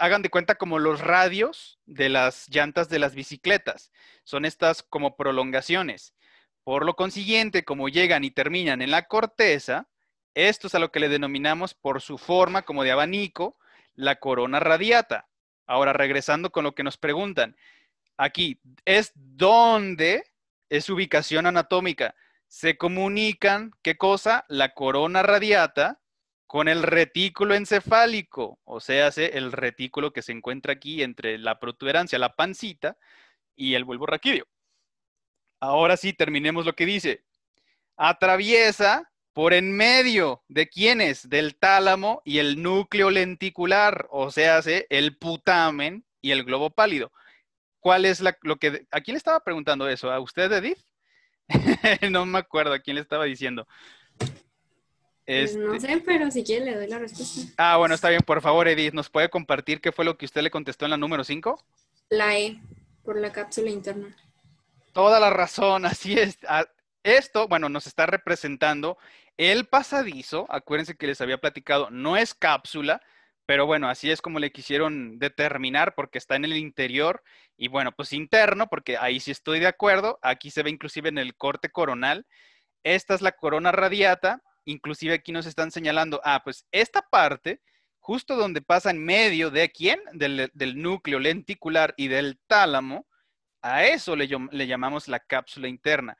hagan de cuenta como los radios de las llantas de las bicicletas. Son estas como prolongaciones. Por lo consiguiente, como llegan y terminan en la corteza, esto es a lo que le denominamos por su forma como de abanico, la corona radiata. Ahora, regresando con lo que nos preguntan, aquí es donde es ubicación anatómica. Se comunican, ¿qué cosa? La corona radiata con el retículo encefálico, o sea, el retículo que se encuentra aquí entre la protuberancia, la pancita y el bulbo raquídeo. Ahora sí, terminemos lo que dice. Atraviesa por en medio de quiénes? Del tálamo y el núcleo lenticular, o sea, el putamen y el globo pálido. ¿Cuál es lo que... ¿A quién le estaba preguntando eso? ¿A usted, Edith? no me acuerdo a quién le estaba diciendo. No este, sé, pero si quiere le doy la respuesta. Ah, bueno, está bien. Por favor, Edith, ¿nos puede compartir qué fue lo que usted le contestó en la número 5? La E, por la cápsula interna. Toda la razón, así es. Ah, esto, bueno, nos está representando el pasadizo. Acuérdense que les había platicado, no es cápsula, pero bueno, así es como le quisieron determinar porque está en el interior y bueno, pues interno, porque ahí sí estoy de acuerdo. Aquí se ve inclusive en el corte coronal. Esta es la corona radiata inclusive aquí nos están señalando, ah, pues esta parte, justo donde pasa en medio de quién, del, núcleo lenticular y del tálamo, a eso le, llamamos la cápsula interna.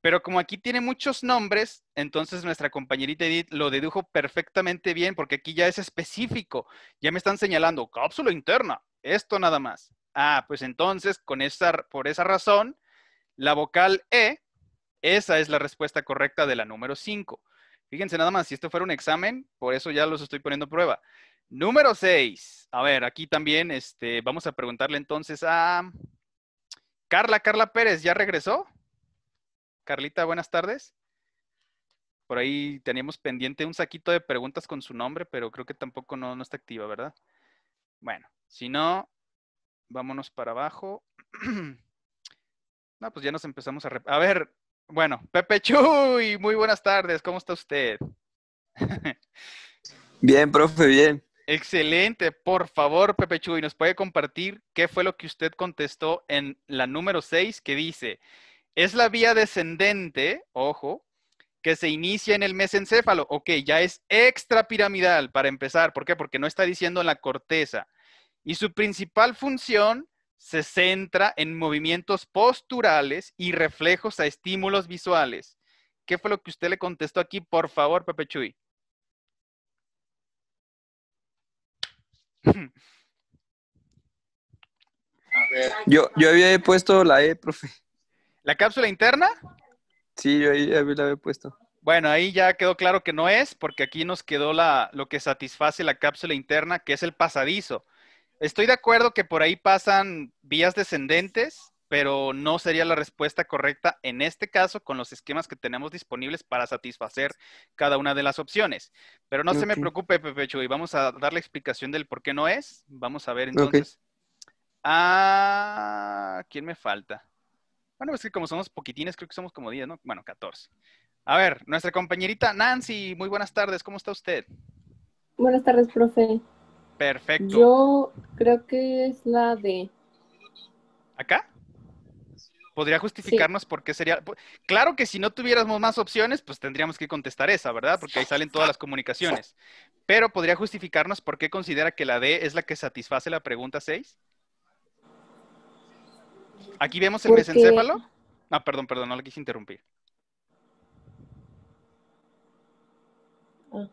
Pero como aquí tiene muchos nombres, entonces nuestra compañerita Edith lo dedujo perfectamente bien porque aquí ya es específico. Ya me están señalando cápsula interna, esto nada más. Ah, pues entonces con esa, por esa razón, la vocal E, esa es la respuesta correcta de la número 5. Fíjense nada más, si esto fuera un examen, por eso ya los estoy poniendo a prueba. Número 6. A ver, aquí también este, vamos a preguntarle entonces a Carla. Carla Pérez, ¿ya regresó? Carlita, buenas tardes. Por ahí teníamos pendiente un saquito de preguntas con su nombre, pero creo que tampoco no, no está activa, ¿verdad? Bueno, si no, vámonos para abajo. No, pues ya nos empezamos a... A ver, bueno, Pepe Chuy, muy buenas tardes, ¿cómo está usted? Bien, profe, bien. Excelente, por favor, Pepe Chuy, ¿nos puede compartir qué fue lo que usted contestó en la número 6 que dice, es la vía descendente, ojo, que se inicia en el mesencéfalo. Ok, ya es extrapiramidal para empezar. ¿Por qué? Porque no está diciendo la corteza. Y su principal función se centra en movimientos posturales y reflejos a estímulos visuales. ¿Qué fue lo que usted le contestó aquí? Por favor, Pepe Chuy. Yo, yo había puesto la E, profe. ¿La cápsula interna? Sí, yo ahí la había puesto. Bueno, ahí ya quedó claro que no es, porque aquí nos quedó la, lo que satisface la cápsula interna, que es el pasadizo. Estoy de acuerdo que por ahí pasan vías descendentes, pero no sería la respuesta correcta en este caso con los esquemas que tenemos disponibles para satisfacer cada una de las opciones. Pero no se me preocupe, Pepe y vamos a dar la explicación del por qué no es. Vamos a ver entonces. Ah, ¿quién me falta? Bueno, es que como somos poquitines, creo que somos como 10, ¿no? Bueno, 14. A ver, nuestra compañerita Nancy, muy buenas tardes, ¿cómo está usted? Buenas tardes, profe. Perfecto. Yo creo que es la D. ¿Acá? ¿Podría justificarnos por qué sería? Claro que si no tuviéramos más opciones, pues tendríamos que contestar esa, ¿verdad? Porque ahí salen todas las comunicaciones. Pero ¿podría justificarnos por qué considera que la D es la que satisface la pregunta 6? Aquí vemos el mesencéfalo. Ah, perdón, perdón, no la quise interrumpir. Ah,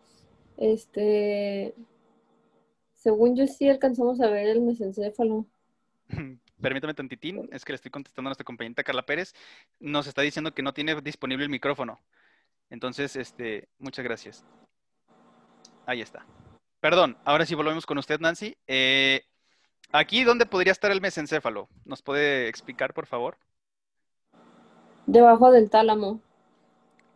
este, según yo sí alcanzamos a ver el mesencéfalo. Permítame tantitín, es que le estoy contestando a nuestra compañera Carla Pérez. Nos está diciendo que no tiene disponible el micrófono. Entonces, este, muchas gracias. Ahí está. Perdón, ahora sí volvemos con usted, Nancy. Eh, aquí, ¿dónde podría estar el mesencéfalo? ¿Nos puede explicar, por favor? Debajo del tálamo.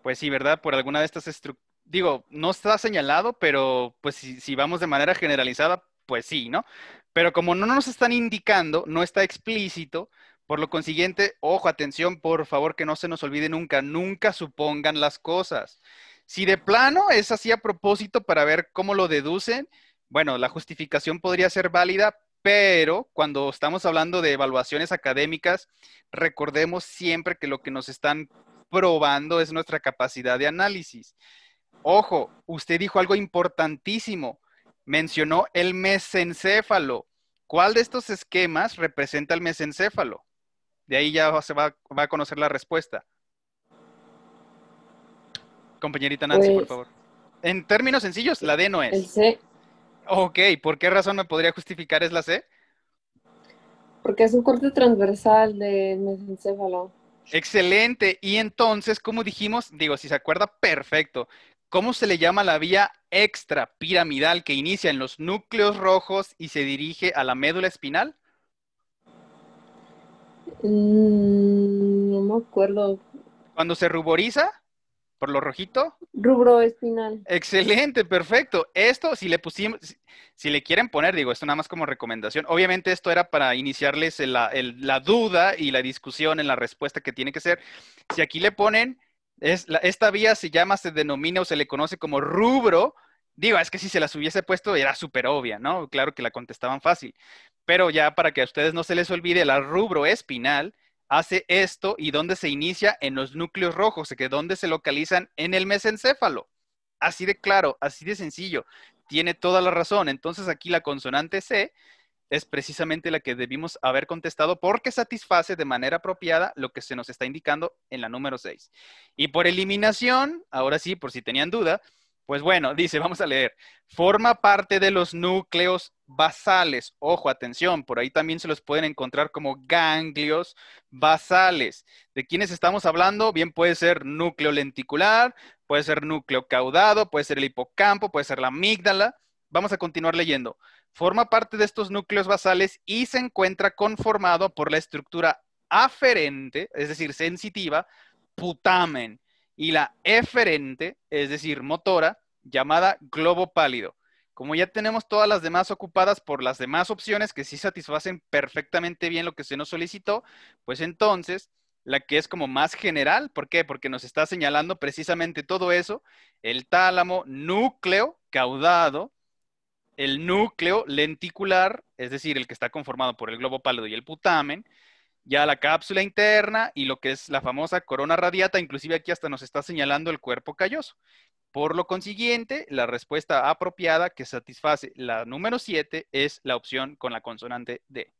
Pues sí, ¿verdad? Por alguna de estas estructuras digo, no está señalado, pero pues si, si, vamos de manera generalizada, pues sí, ¿no? Pero como no nos están indicando, no está explícito, por lo consiguiente, ojo, atención, por favor, que no se nos olvide nunca, nunca supongan las cosas. Si de plano es así a propósito para ver cómo lo deducen, bueno, la justificación podría ser válida, pero cuando estamos hablando de evaluaciones académicas, recordemos siempre que lo que nos están probando es nuestra capacidad de análisis. Ojo, usted dijo algo importantísimo. Mencionó el mesencéfalo. ¿Cuál de estos esquemas representa el mesencéfalo? De ahí ya se va, a conocer la respuesta. Compañerita Nancy, por pues, favor. En términos sencillos, la D no es. El C. Ok, ¿por qué razón me podría justificar es la C? Porque es un corte transversal del mesencéfalo. Excelente. Y entonces, como dijimos, digo, si se acuerda, perfecto. ¿Cómo se le llama la vía extrapiramidal que inicia en los núcleos rojos y se dirige a la médula espinal? Mm, no me acuerdo. ¿Cuando se ruboriza? ¿Por lo rojito? Rubro espinal. Excelente, perfecto. Esto, si le pusimos, si, le quieren poner, digo, esto nada más como recomendación. Obviamente esto era para iniciarles la duda y la discusión en la respuesta que tiene que ser. Si aquí le ponen esta vía se llama, se denomina o se le conoce como rubro. Digo, es que si se las hubiese puesto era súper obvia, ¿no? Claro que la contestaban fácil. Pero ya para que a ustedes no se les olvide, la rubro espinal hace esto y donde se inicia en los núcleos rojos, que ¿dónde se localizan en el mesencéfalo. Así de claro, así de sencillo. Tiene toda la razón. Entonces aquí la consonante C es precisamente la que debimos haber contestado porque satisface de manera apropiada lo que se nos está indicando en la número 6. Y por eliminación, ahora sí, por si tenían duda, pues bueno, dice, vamos a leer, forma parte de los núcleos basales. Ojo, atención, por ahí también se los pueden encontrar como ganglios basales. ¿De quiénes estamos hablando? Bien, puede ser núcleo lenticular, puede ser núcleo caudado, puede ser el hipocampo, puede ser la amígdala. Vamos a continuar leyendo forma parte de estos núcleos basales y se encuentra conformado por la estructura aferente, es decir, sensitiva, putamen, y la eferente, es decir, motora, llamada globo pálido. Como ya tenemos todas las demás ocupadas por las demás opciones que sí satisfacen perfectamente bien lo que se nos solicitó, pues entonces la que es como más general, ¿por qué? Porque nos está señalando precisamente todo eso, el tálamo, núcleo, caudado, el núcleo lenticular, es decir, el que está conformado por el globo pálido y el putamen, ya la cápsula interna y lo que es la famosa corona radiata, inclusive aquí hasta nos está señalando el cuerpo calloso. Por lo consiguiente, la respuesta apropiada que satisface la número 7 es la opción con la consonante D.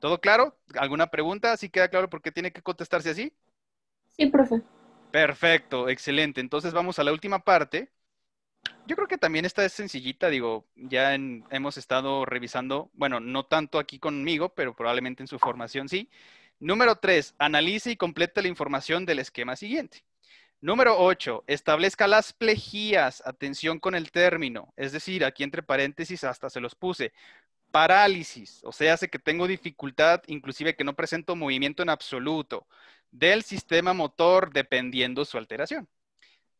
¿Todo claro? ¿Alguna pregunta? ¿Sí queda claro por qué tiene que contestarse así? Sí, profe. Perfecto, excelente. Entonces vamos a la última parte, yo creo que también esta es sencillita, digo, ya hemos estado revisando, bueno, no tanto aquí conmigo, pero probablemente en su formación sí. Número tres, analice y complete la información del esquema siguiente. Número ocho, establezca las plejías, atención con el término, es decir, aquí entre paréntesis hasta se los puse, parálisis, o sea, hace que tengo dificultad, inclusive que no presento movimiento en absoluto, del sistema motor dependiendo su alteración.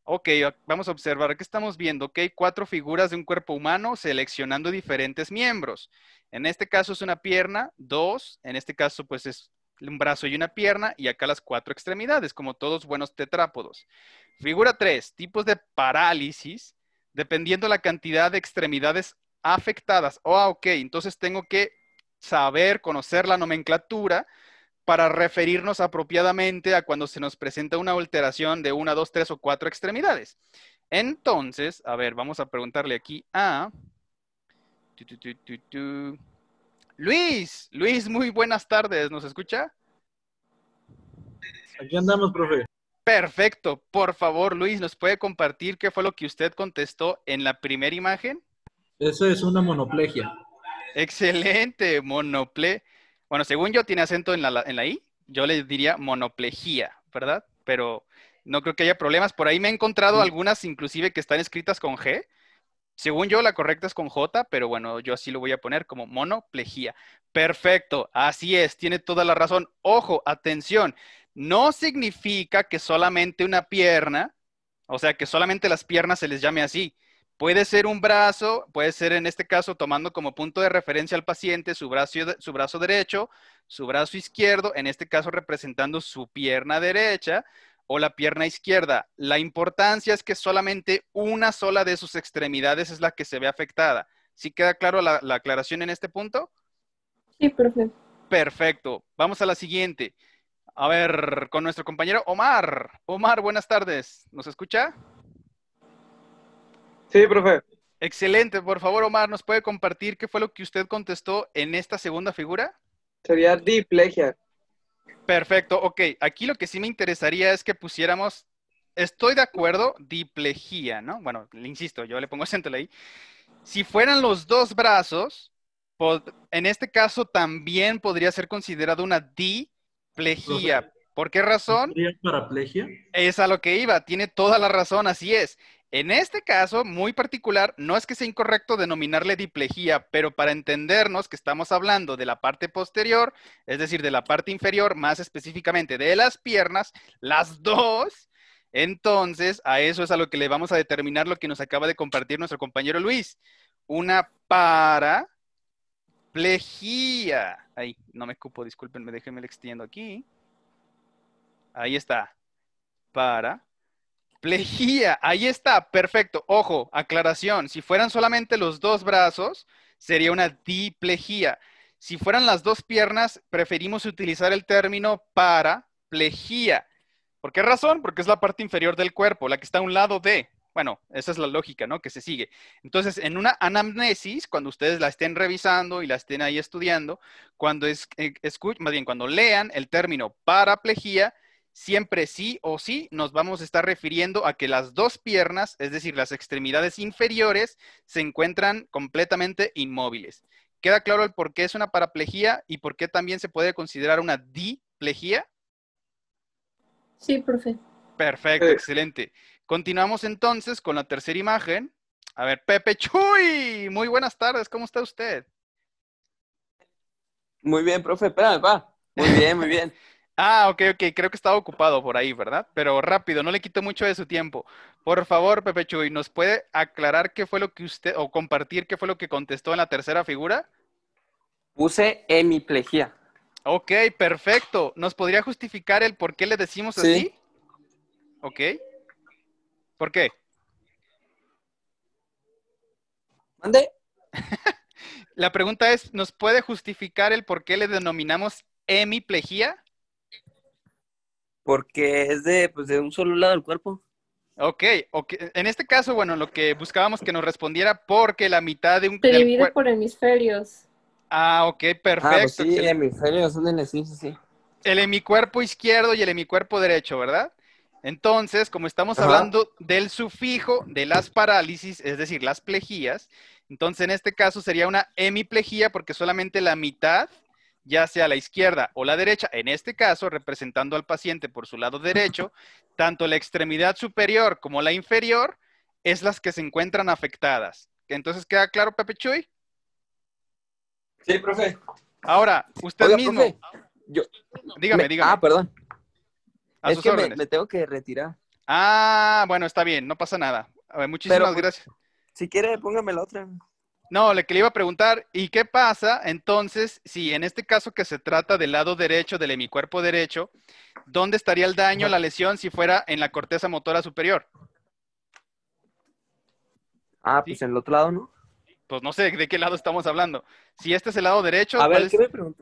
Ok, vamos a observar ¿qué estamos viendo que hay cuatro figuras de un cuerpo humano seleccionando diferentes miembros. En este caso es una pierna, dos, en este caso pues es un brazo y una pierna y acá las cuatro extremidades, como todos buenos tetrápodos. Figura tres, tipos de parálisis, dependiendo la cantidad de extremidades afectadas. Oh, ok, entonces tengo que saber, conocer la nomenclatura para referirnos apropiadamente a cuando se nos presenta una alteración de una, dos, tres o cuatro extremidades. Entonces, a ver, vamos a preguntarle aquí a... Luis, Luis, muy buenas tardes, ¿nos escucha? Aquí andamos, profe. Perfecto, por favor, Luis, ¿nos puede compartir qué fue lo que usted contestó en la primera imagen? Eso es una monoplegia. Excelente, monoplegia. Bueno, según yo tiene acento en la, en la I, yo le diría monoplejía, ¿verdad? Pero no creo que haya problemas. Por ahí me he encontrado mm. algunas inclusive que están escritas con G. Según yo, la correcta es con J, pero bueno, yo así lo voy a poner como monoplejía. Perfecto, así es, tiene toda la razón. Ojo, atención, no significa que solamente una pierna, o sea, que solamente las piernas se les llame así. Puede ser un brazo, puede ser en este caso tomando como punto de referencia al paciente su brazo, su brazo derecho, su brazo izquierdo, en este caso representando su pierna derecha o la pierna izquierda. La importancia es que solamente una sola de sus extremidades es la que se ve afectada. ¿Sí queda claro la, aclaración en este punto? Sí, perfecto. Perfecto. Vamos a la siguiente. A ver, con nuestro compañero Omar. Omar, buenas tardes. ¿Nos escucha? Sí, profe. Excelente. Por favor, Omar, ¿nos puede compartir qué fue lo que usted contestó en esta segunda figura? Sería diplegia. Perfecto. Ok, aquí lo que sí me interesaría es que pusiéramos, estoy de acuerdo, Diplegia, ¿no? Bueno, le insisto, yo le pongo acento ahí. Si fueran los dos brazos, en este caso también podría ser considerado una diplejía. ¿Por qué razón? ¿Paraplegia? Es a lo que iba, tiene toda la razón, así es. En este caso muy particular, no es que sea incorrecto denominarle diplejía, pero para entendernos que estamos hablando de la parte posterior, es decir, de la parte inferior, más específicamente de las piernas, las dos, entonces a eso es a lo que le vamos a determinar lo que nos acaba de compartir nuestro compañero Luis, una paraplegía. Ahí, no me cupo, discúlpenme, déjenme le extiendo aquí. Ahí está. Para Plejía, ahí está, perfecto. Ojo, aclaración, si fueran solamente los dos brazos, sería una diplejía. Si fueran las dos piernas, preferimos utilizar el término paraplejía. ¿Por qué razón? Porque es la parte inferior del cuerpo, la que está a un lado de. Bueno, esa es la lógica, ¿no? Que se sigue. Entonces, en una anamnesis, cuando ustedes la estén revisando y la estén ahí estudiando, cuando es, eh, más bien, cuando lean el término paraplegía, siempre sí o sí nos vamos a estar refiriendo a que las dos piernas, es decir, las extremidades inferiores, se encuentran completamente inmóviles. ¿Queda claro el por qué es una paraplejía y por qué también se puede considerar una diplejía? Sí, profe. Perfecto, excelente. Continuamos entonces con la tercera imagen. A ver, Pepe Chuy, muy buenas tardes, ¿cómo está usted? Muy bien, profe, espérame, va. Muy bien, muy bien. Ah, ok, ok, creo que estaba ocupado por ahí, ¿verdad? Pero rápido, no le quito mucho de su tiempo. Por favor, Pepe Chuy, ¿nos puede aclarar qué fue lo que usted, o compartir qué fue lo que contestó en la tercera figura? Puse hemiplegia. Ok, perfecto. ¿Nos podría justificar el por qué le decimos así? Ok. ¿Por qué? ¿Mande? la pregunta es, ¿nos puede justificar el por qué le denominamos hemiplegia? porque es de, pues, de un solo lado del cuerpo. Ok, ok. En este caso, bueno, lo que buscábamos que nos respondiera porque la mitad de un... Se divide por hemisferios. Ah, ok, ah, pues perfecto. Ah, sí, el un sí. El hemicuerpo izquierdo y el hemicuerpo derecho, ¿verdad? Entonces, como estamos hablando del sufijo de las parálisis, es decir, las plejías, entonces en este caso sería una hemiplejía porque solamente la mitad ya sea la izquierda o la derecha, en este caso representando al paciente por su lado derecho, tanto la extremidad superior como la inferior es las que se encuentran afectadas. Entonces, ¿queda claro, Pepe Chuy? Sí, profe. Ahora, usted mismo. yo, dígame, dígame. Ah, perdón. A es que me, tengo que retirar. Ah, bueno, está bien, no pasa nada. A muchísimas pues, gracias. Si quiere, póngame la otra. No, le que le iba a preguntar, ¿y qué pasa entonces si en este caso que se trata del lado derecho del hemicuerpo derecho, ¿dónde estaría el daño, la lesión, si fuera en la corteza motora superior? Ah, pues en el otro lado, ¿no? Pues no sé de qué lado estamos hablando. Si este es el lado derecho, ¿qué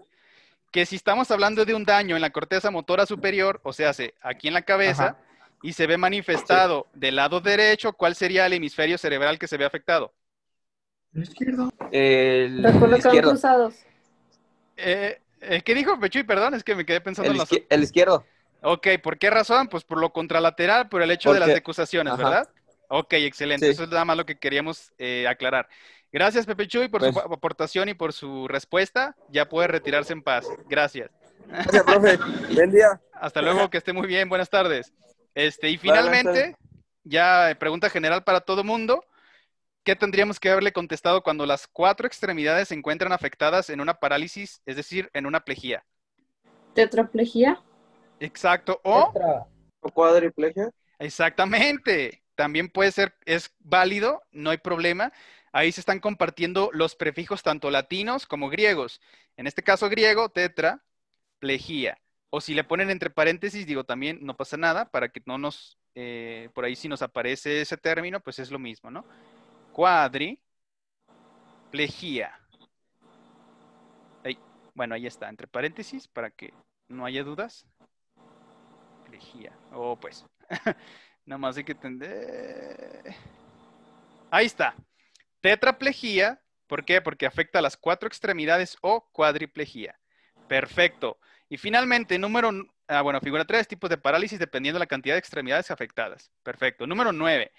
Que si estamos hablando de un daño en la corteza motora superior, o sea, aquí en la cabeza, y se ve manifestado del lado derecho, ¿cuál sería el hemisferio cerebral que se ve afectado? El izquierdo. El, Recuerdo cruzados. ¿Qué dijo Pechuy? Perdón, es que me quedé pensando el en El izquierdo. Ok, ¿por qué razón? Pues por lo contralateral, por el hecho de las acusaciones, ¿verdad? Ok, excelente. Eso es nada más lo que queríamos eh, aclarar. Gracias, Pepe Chuy, por su pues- aportación y por su respuesta. Ya puede retirarse en paz. Gracias. Gracias, profe. Buen día. Hasta luego, que esté muy bien. Buenas tardes. Este, y finalmente, ya eh, pregunta general para todo mundo. ¿Qué tendríamos que haberle contestado cuando las cuatro extremidades se encuentran afectadas en una parálisis, es decir, en una plejía? ¿Tetraplejía? Exacto. ¿O? ¿O Exactamente. También puede ser, es válido, no hay problema. Ahí se están compartiendo los prefijos tanto latinos como griegos. En este caso griego, tetra, plejía. O si le ponen entre paréntesis, digo también, no pasa nada, para que no nos, eh, por ahí si nos aparece ese término, pues es lo mismo, ¿no? cuadriplejía. Bueno, ahí está, entre paréntesis, para que no haya dudas. Plejía. Oh, pues. Nada más hay que entender. Ahí está. Tetraplejía. ¿Por qué? Porque afecta a las cuatro extremidades o cuadriplejía. Perfecto. Y finalmente, número... Ah, bueno, figura tres tipos de parálisis dependiendo de la cantidad de extremidades afectadas. Perfecto. Número nueve.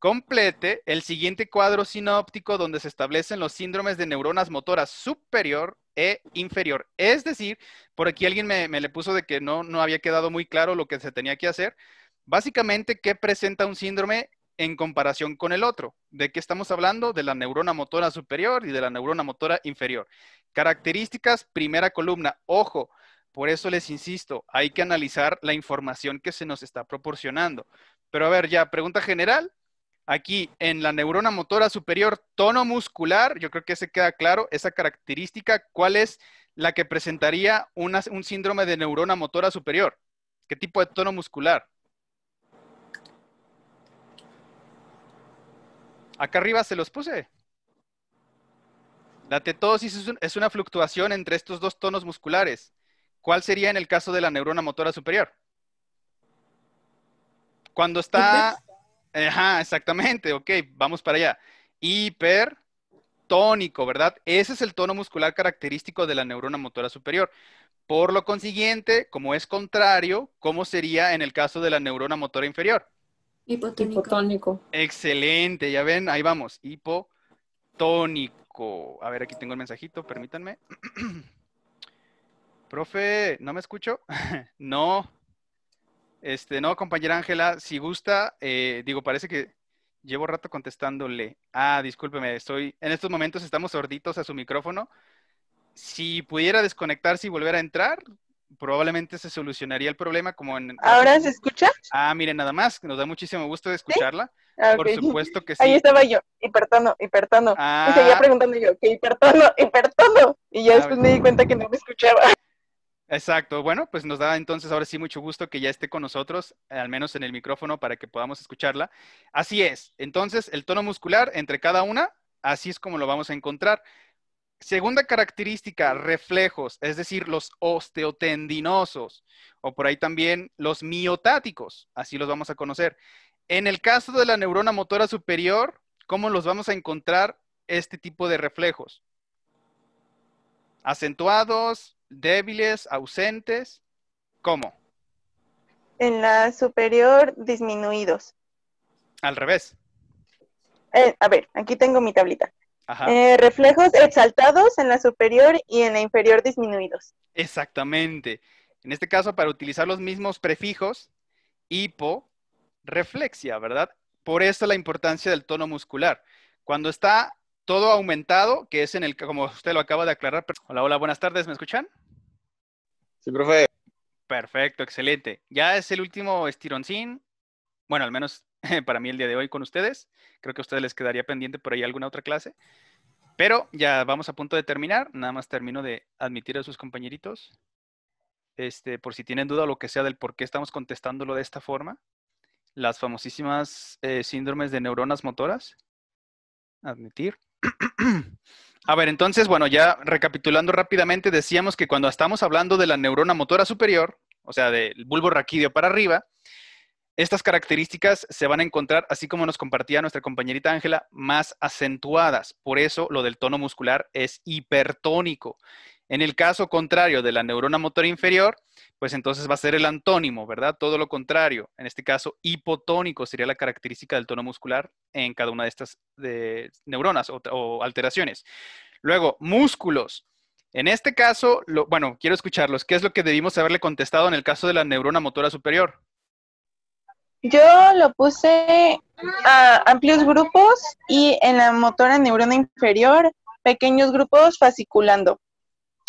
Complete el siguiente cuadro sinóptico donde se establecen los síndromes de neuronas motoras superior e inferior. Es decir, por aquí alguien me, le puso de que no, no había quedado muy claro lo que se tenía que hacer. Básicamente, ¿qué presenta un síndrome en comparación con el otro? ¿De qué estamos hablando? De la neurona motora superior y de la neurona motora inferior. Características, primera columna. Ojo, por eso les insisto, hay que analizar la información que se nos está proporcionando. Pero a ver, ya, pregunta general, Aquí en la neurona motora superior, tono muscular, yo creo que se queda claro esa característica, cuál es la que presentaría un síndrome de neurona motora superior. ¿Qué tipo de tono muscular? Acá arriba se los puse. La tetosis es una fluctuación entre estos dos tonos musculares. ¿Cuál sería en el caso de la neurona motora superior? Cuando está Ajá, exactamente, ok, vamos para allá. Hipertónico, ¿verdad? Ese es el tono muscular característico de la neurona motora superior. Por lo consiguiente, como es contrario, ¿cómo sería en el caso de la neurona motora inferior? Hipotónico. Excelente, ya ven, ahí vamos, hipotónico. A ver, aquí tengo el mensajito, permítanme. Profe, ¿no me escucho? no, este, no, compañera Ángela, si gusta, eh, digo, parece que llevo rato contestándole. Ah, discúlpeme, estoy, en estos momentos estamos sorditos a su micrófono. Si pudiera desconectarse y volver a entrar, probablemente se solucionaría el problema como en... ¿Ahora se escucha? Ah, mire nada más, nos da muchísimo gusto de escucharla. Ah, Por supuesto que sí. Ahí estaba yo, hipertono, hipertono. Y seguía ah. preguntando yo, que hipertono, hipertono. Y ya ah, después me di cuenta que no me escuchaba. Exacto. Bueno, pues nos da entonces ahora sí mucho gusto que ya esté con nosotros, al menos en el micrófono, para que podamos escucharla. Así es. Entonces, el tono muscular entre cada una, así es como lo vamos a encontrar. Segunda característica, reflejos, es decir, los osteotendinosos o por ahí también los miotáticos, así los vamos a conocer. En el caso de la neurona motora superior, ¿cómo los vamos a encontrar este tipo de reflejos? acentuados, débiles, ausentes. ¿Cómo? En la superior, disminuidos. Al revés. Eh, a ver, aquí tengo mi tablita. Eh, reflejos exaltados en la superior y en la inferior disminuidos. Exactamente. En este caso, para utilizar los mismos prefijos, hipo, reflexia, ¿verdad? Por eso la importancia del tono muscular. Cuando está todo aumentado, que es en el, como usted lo acaba de aclarar. Hola, hola, buenas tardes, ¿me escuchan? Sí, profe. Perfecto, excelente. Ya es el último estironcín, bueno, al menos para mí el día de hoy con ustedes. Creo que a ustedes les quedaría pendiente por ahí alguna otra clase. Pero ya vamos a punto de terminar. Nada más termino de admitir a sus compañeritos. Este, por si tienen duda o lo que sea del por qué estamos contestándolo de esta forma. Las famosísimas eh, síndromes de neuronas motoras. Admitir. A ver, entonces, bueno, ya recapitulando rápidamente, decíamos que cuando estamos hablando de la neurona motora superior, o sea, del bulbo raquídeo para arriba, estas características se van a encontrar, así como nos compartía nuestra compañerita Ángela, más acentuadas. Por eso lo del tono muscular es hipertónico. En el caso contrario de la neurona motora inferior, pues entonces va a ser el antónimo, ¿verdad? Todo lo contrario. En este caso, hipotónico sería la característica del tono muscular en cada una de estas neuronas o, alteraciones. Luego, músculos. En este caso, bueno, quiero escucharlos. ¿Qué es lo que debimos haberle contestado en el caso de la neurona motora superior? Yo lo puse a amplios grupos y en la motora neurona inferior, pequeños grupos fasciculando.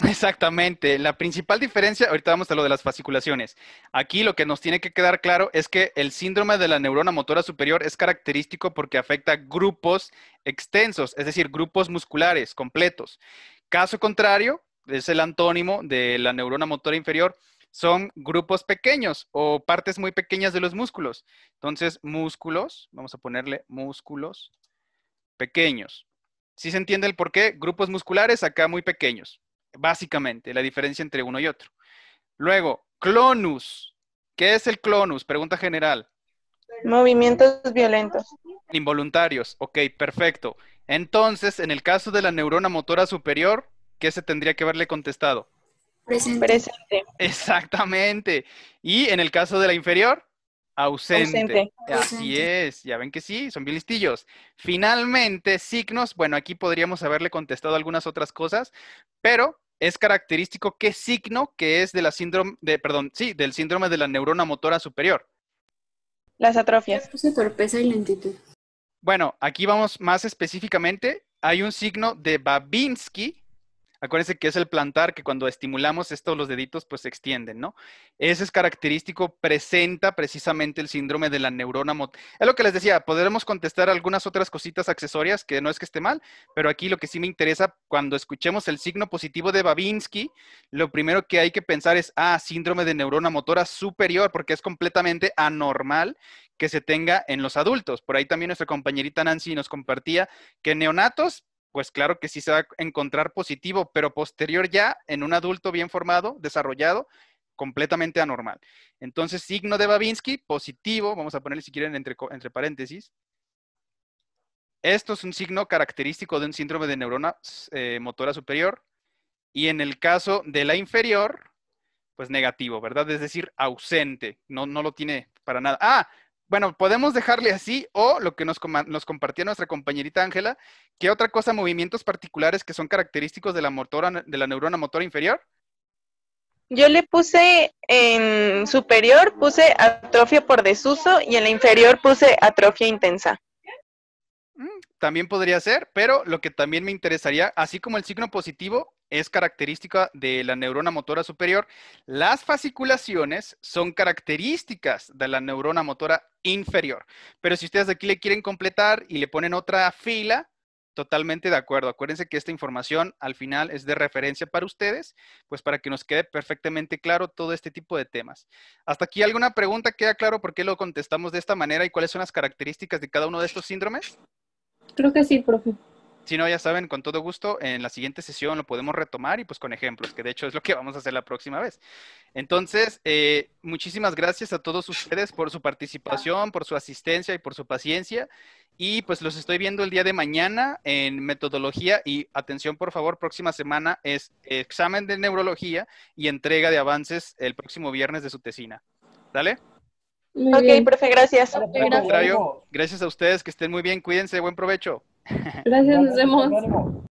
Exactamente. La principal diferencia, ahorita vamos a lo de las fasciculaciones. Aquí lo que nos tiene que quedar claro es que el síndrome de la neurona motora superior es característico porque afecta grupos extensos, es decir, grupos musculares completos. Caso contrario, es el antónimo de la neurona motora inferior, son grupos pequeños o partes muy pequeñas de los músculos. Entonces, músculos, vamos a ponerle músculos pequeños. ¿Sí se entiende el por qué? Grupos musculares acá muy pequeños básicamente, la diferencia entre uno y otro. Luego, clonus. ¿Qué es el clonus? Pregunta general. Movimientos violentos. Involuntarios. Ok, perfecto. Entonces, en el caso de la neurona motora superior, ¿qué se tendría que haberle contestado? Presente. Exactamente. Y en el caso de la inferior. Ausente. Así es, ya ven que sí, son bien listillos. Finalmente, signos, bueno, aquí podríamos haberle contestado algunas otras cosas, pero es característico qué signo que es de la síndrome de, perdón, sí, del síndrome de la neurona motora superior. Las atrofias. Se torpeza y lentitud. Bueno, aquí vamos más específicamente. Hay un signo de Babinski Acuérdense que es el plantar que cuando estimulamos estos los deditos pues se extienden, ¿no? Ese es característico, presenta precisamente el síndrome de la neurona motora. Es lo que les decía, podremos contestar algunas otras cositas accesorias que no es que esté mal, pero aquí lo que sí me interesa cuando escuchemos el signo positivo de Babinski, lo primero que hay que pensar es, ah, síndrome de neurona motora superior, porque es completamente anormal que se tenga en los adultos. Por ahí también nuestra compañerita Nancy nos compartía que neonatos pues claro que sí se va a encontrar positivo, pero posterior ya en un adulto bien formado, desarrollado, completamente anormal. Entonces, signo de Babinski, positivo, vamos a ponerle si quieren entre, entre paréntesis. Esto es un signo característico de un síndrome de neurona eh, motora superior y en el caso de la inferior, pues negativo, ¿verdad? Es decir, ausente, no, no lo tiene para nada. Ah, bueno, podemos dejarle así o lo que nos, nos compartía nuestra compañerita Ángela, ¿qué otra cosa, movimientos particulares que son característicos de la, motora, de la neurona motora inferior? Yo le puse en superior, puse atrofia por desuso y en la inferior puse atrofia intensa. Mm, también podría ser, pero lo que también me interesaría, así como el signo positivo es característica de la neurona motora superior, las fasciculaciones son características de la neurona motora inferior. Pero si ustedes aquí le quieren completar y le ponen otra fila, totalmente de acuerdo. Acuérdense que esta información al final es de referencia para ustedes, pues para que nos quede perfectamente claro todo este tipo de temas. Hasta aquí alguna pregunta queda claro por qué lo contestamos de esta manera y cuáles son las características de cada uno de estos síndromes. Creo que sí, profe. Si no, ya saben, con todo gusto, en la siguiente sesión lo podemos retomar y pues con ejemplos, que de hecho es lo que vamos a hacer la próxima vez. Entonces, eh, muchísimas gracias a todos ustedes por su participación, por su asistencia y por su paciencia. Y pues los estoy viendo el día de mañana en metodología y atención, por favor, próxima semana es examen de neurología y entrega de avances el próximo viernes de su tesina. ¿Dale? ok, profe, gracias. gracias. gracias a ustedes, que estén muy bien, cuídense, buen provecho. Gracias, nos vemos.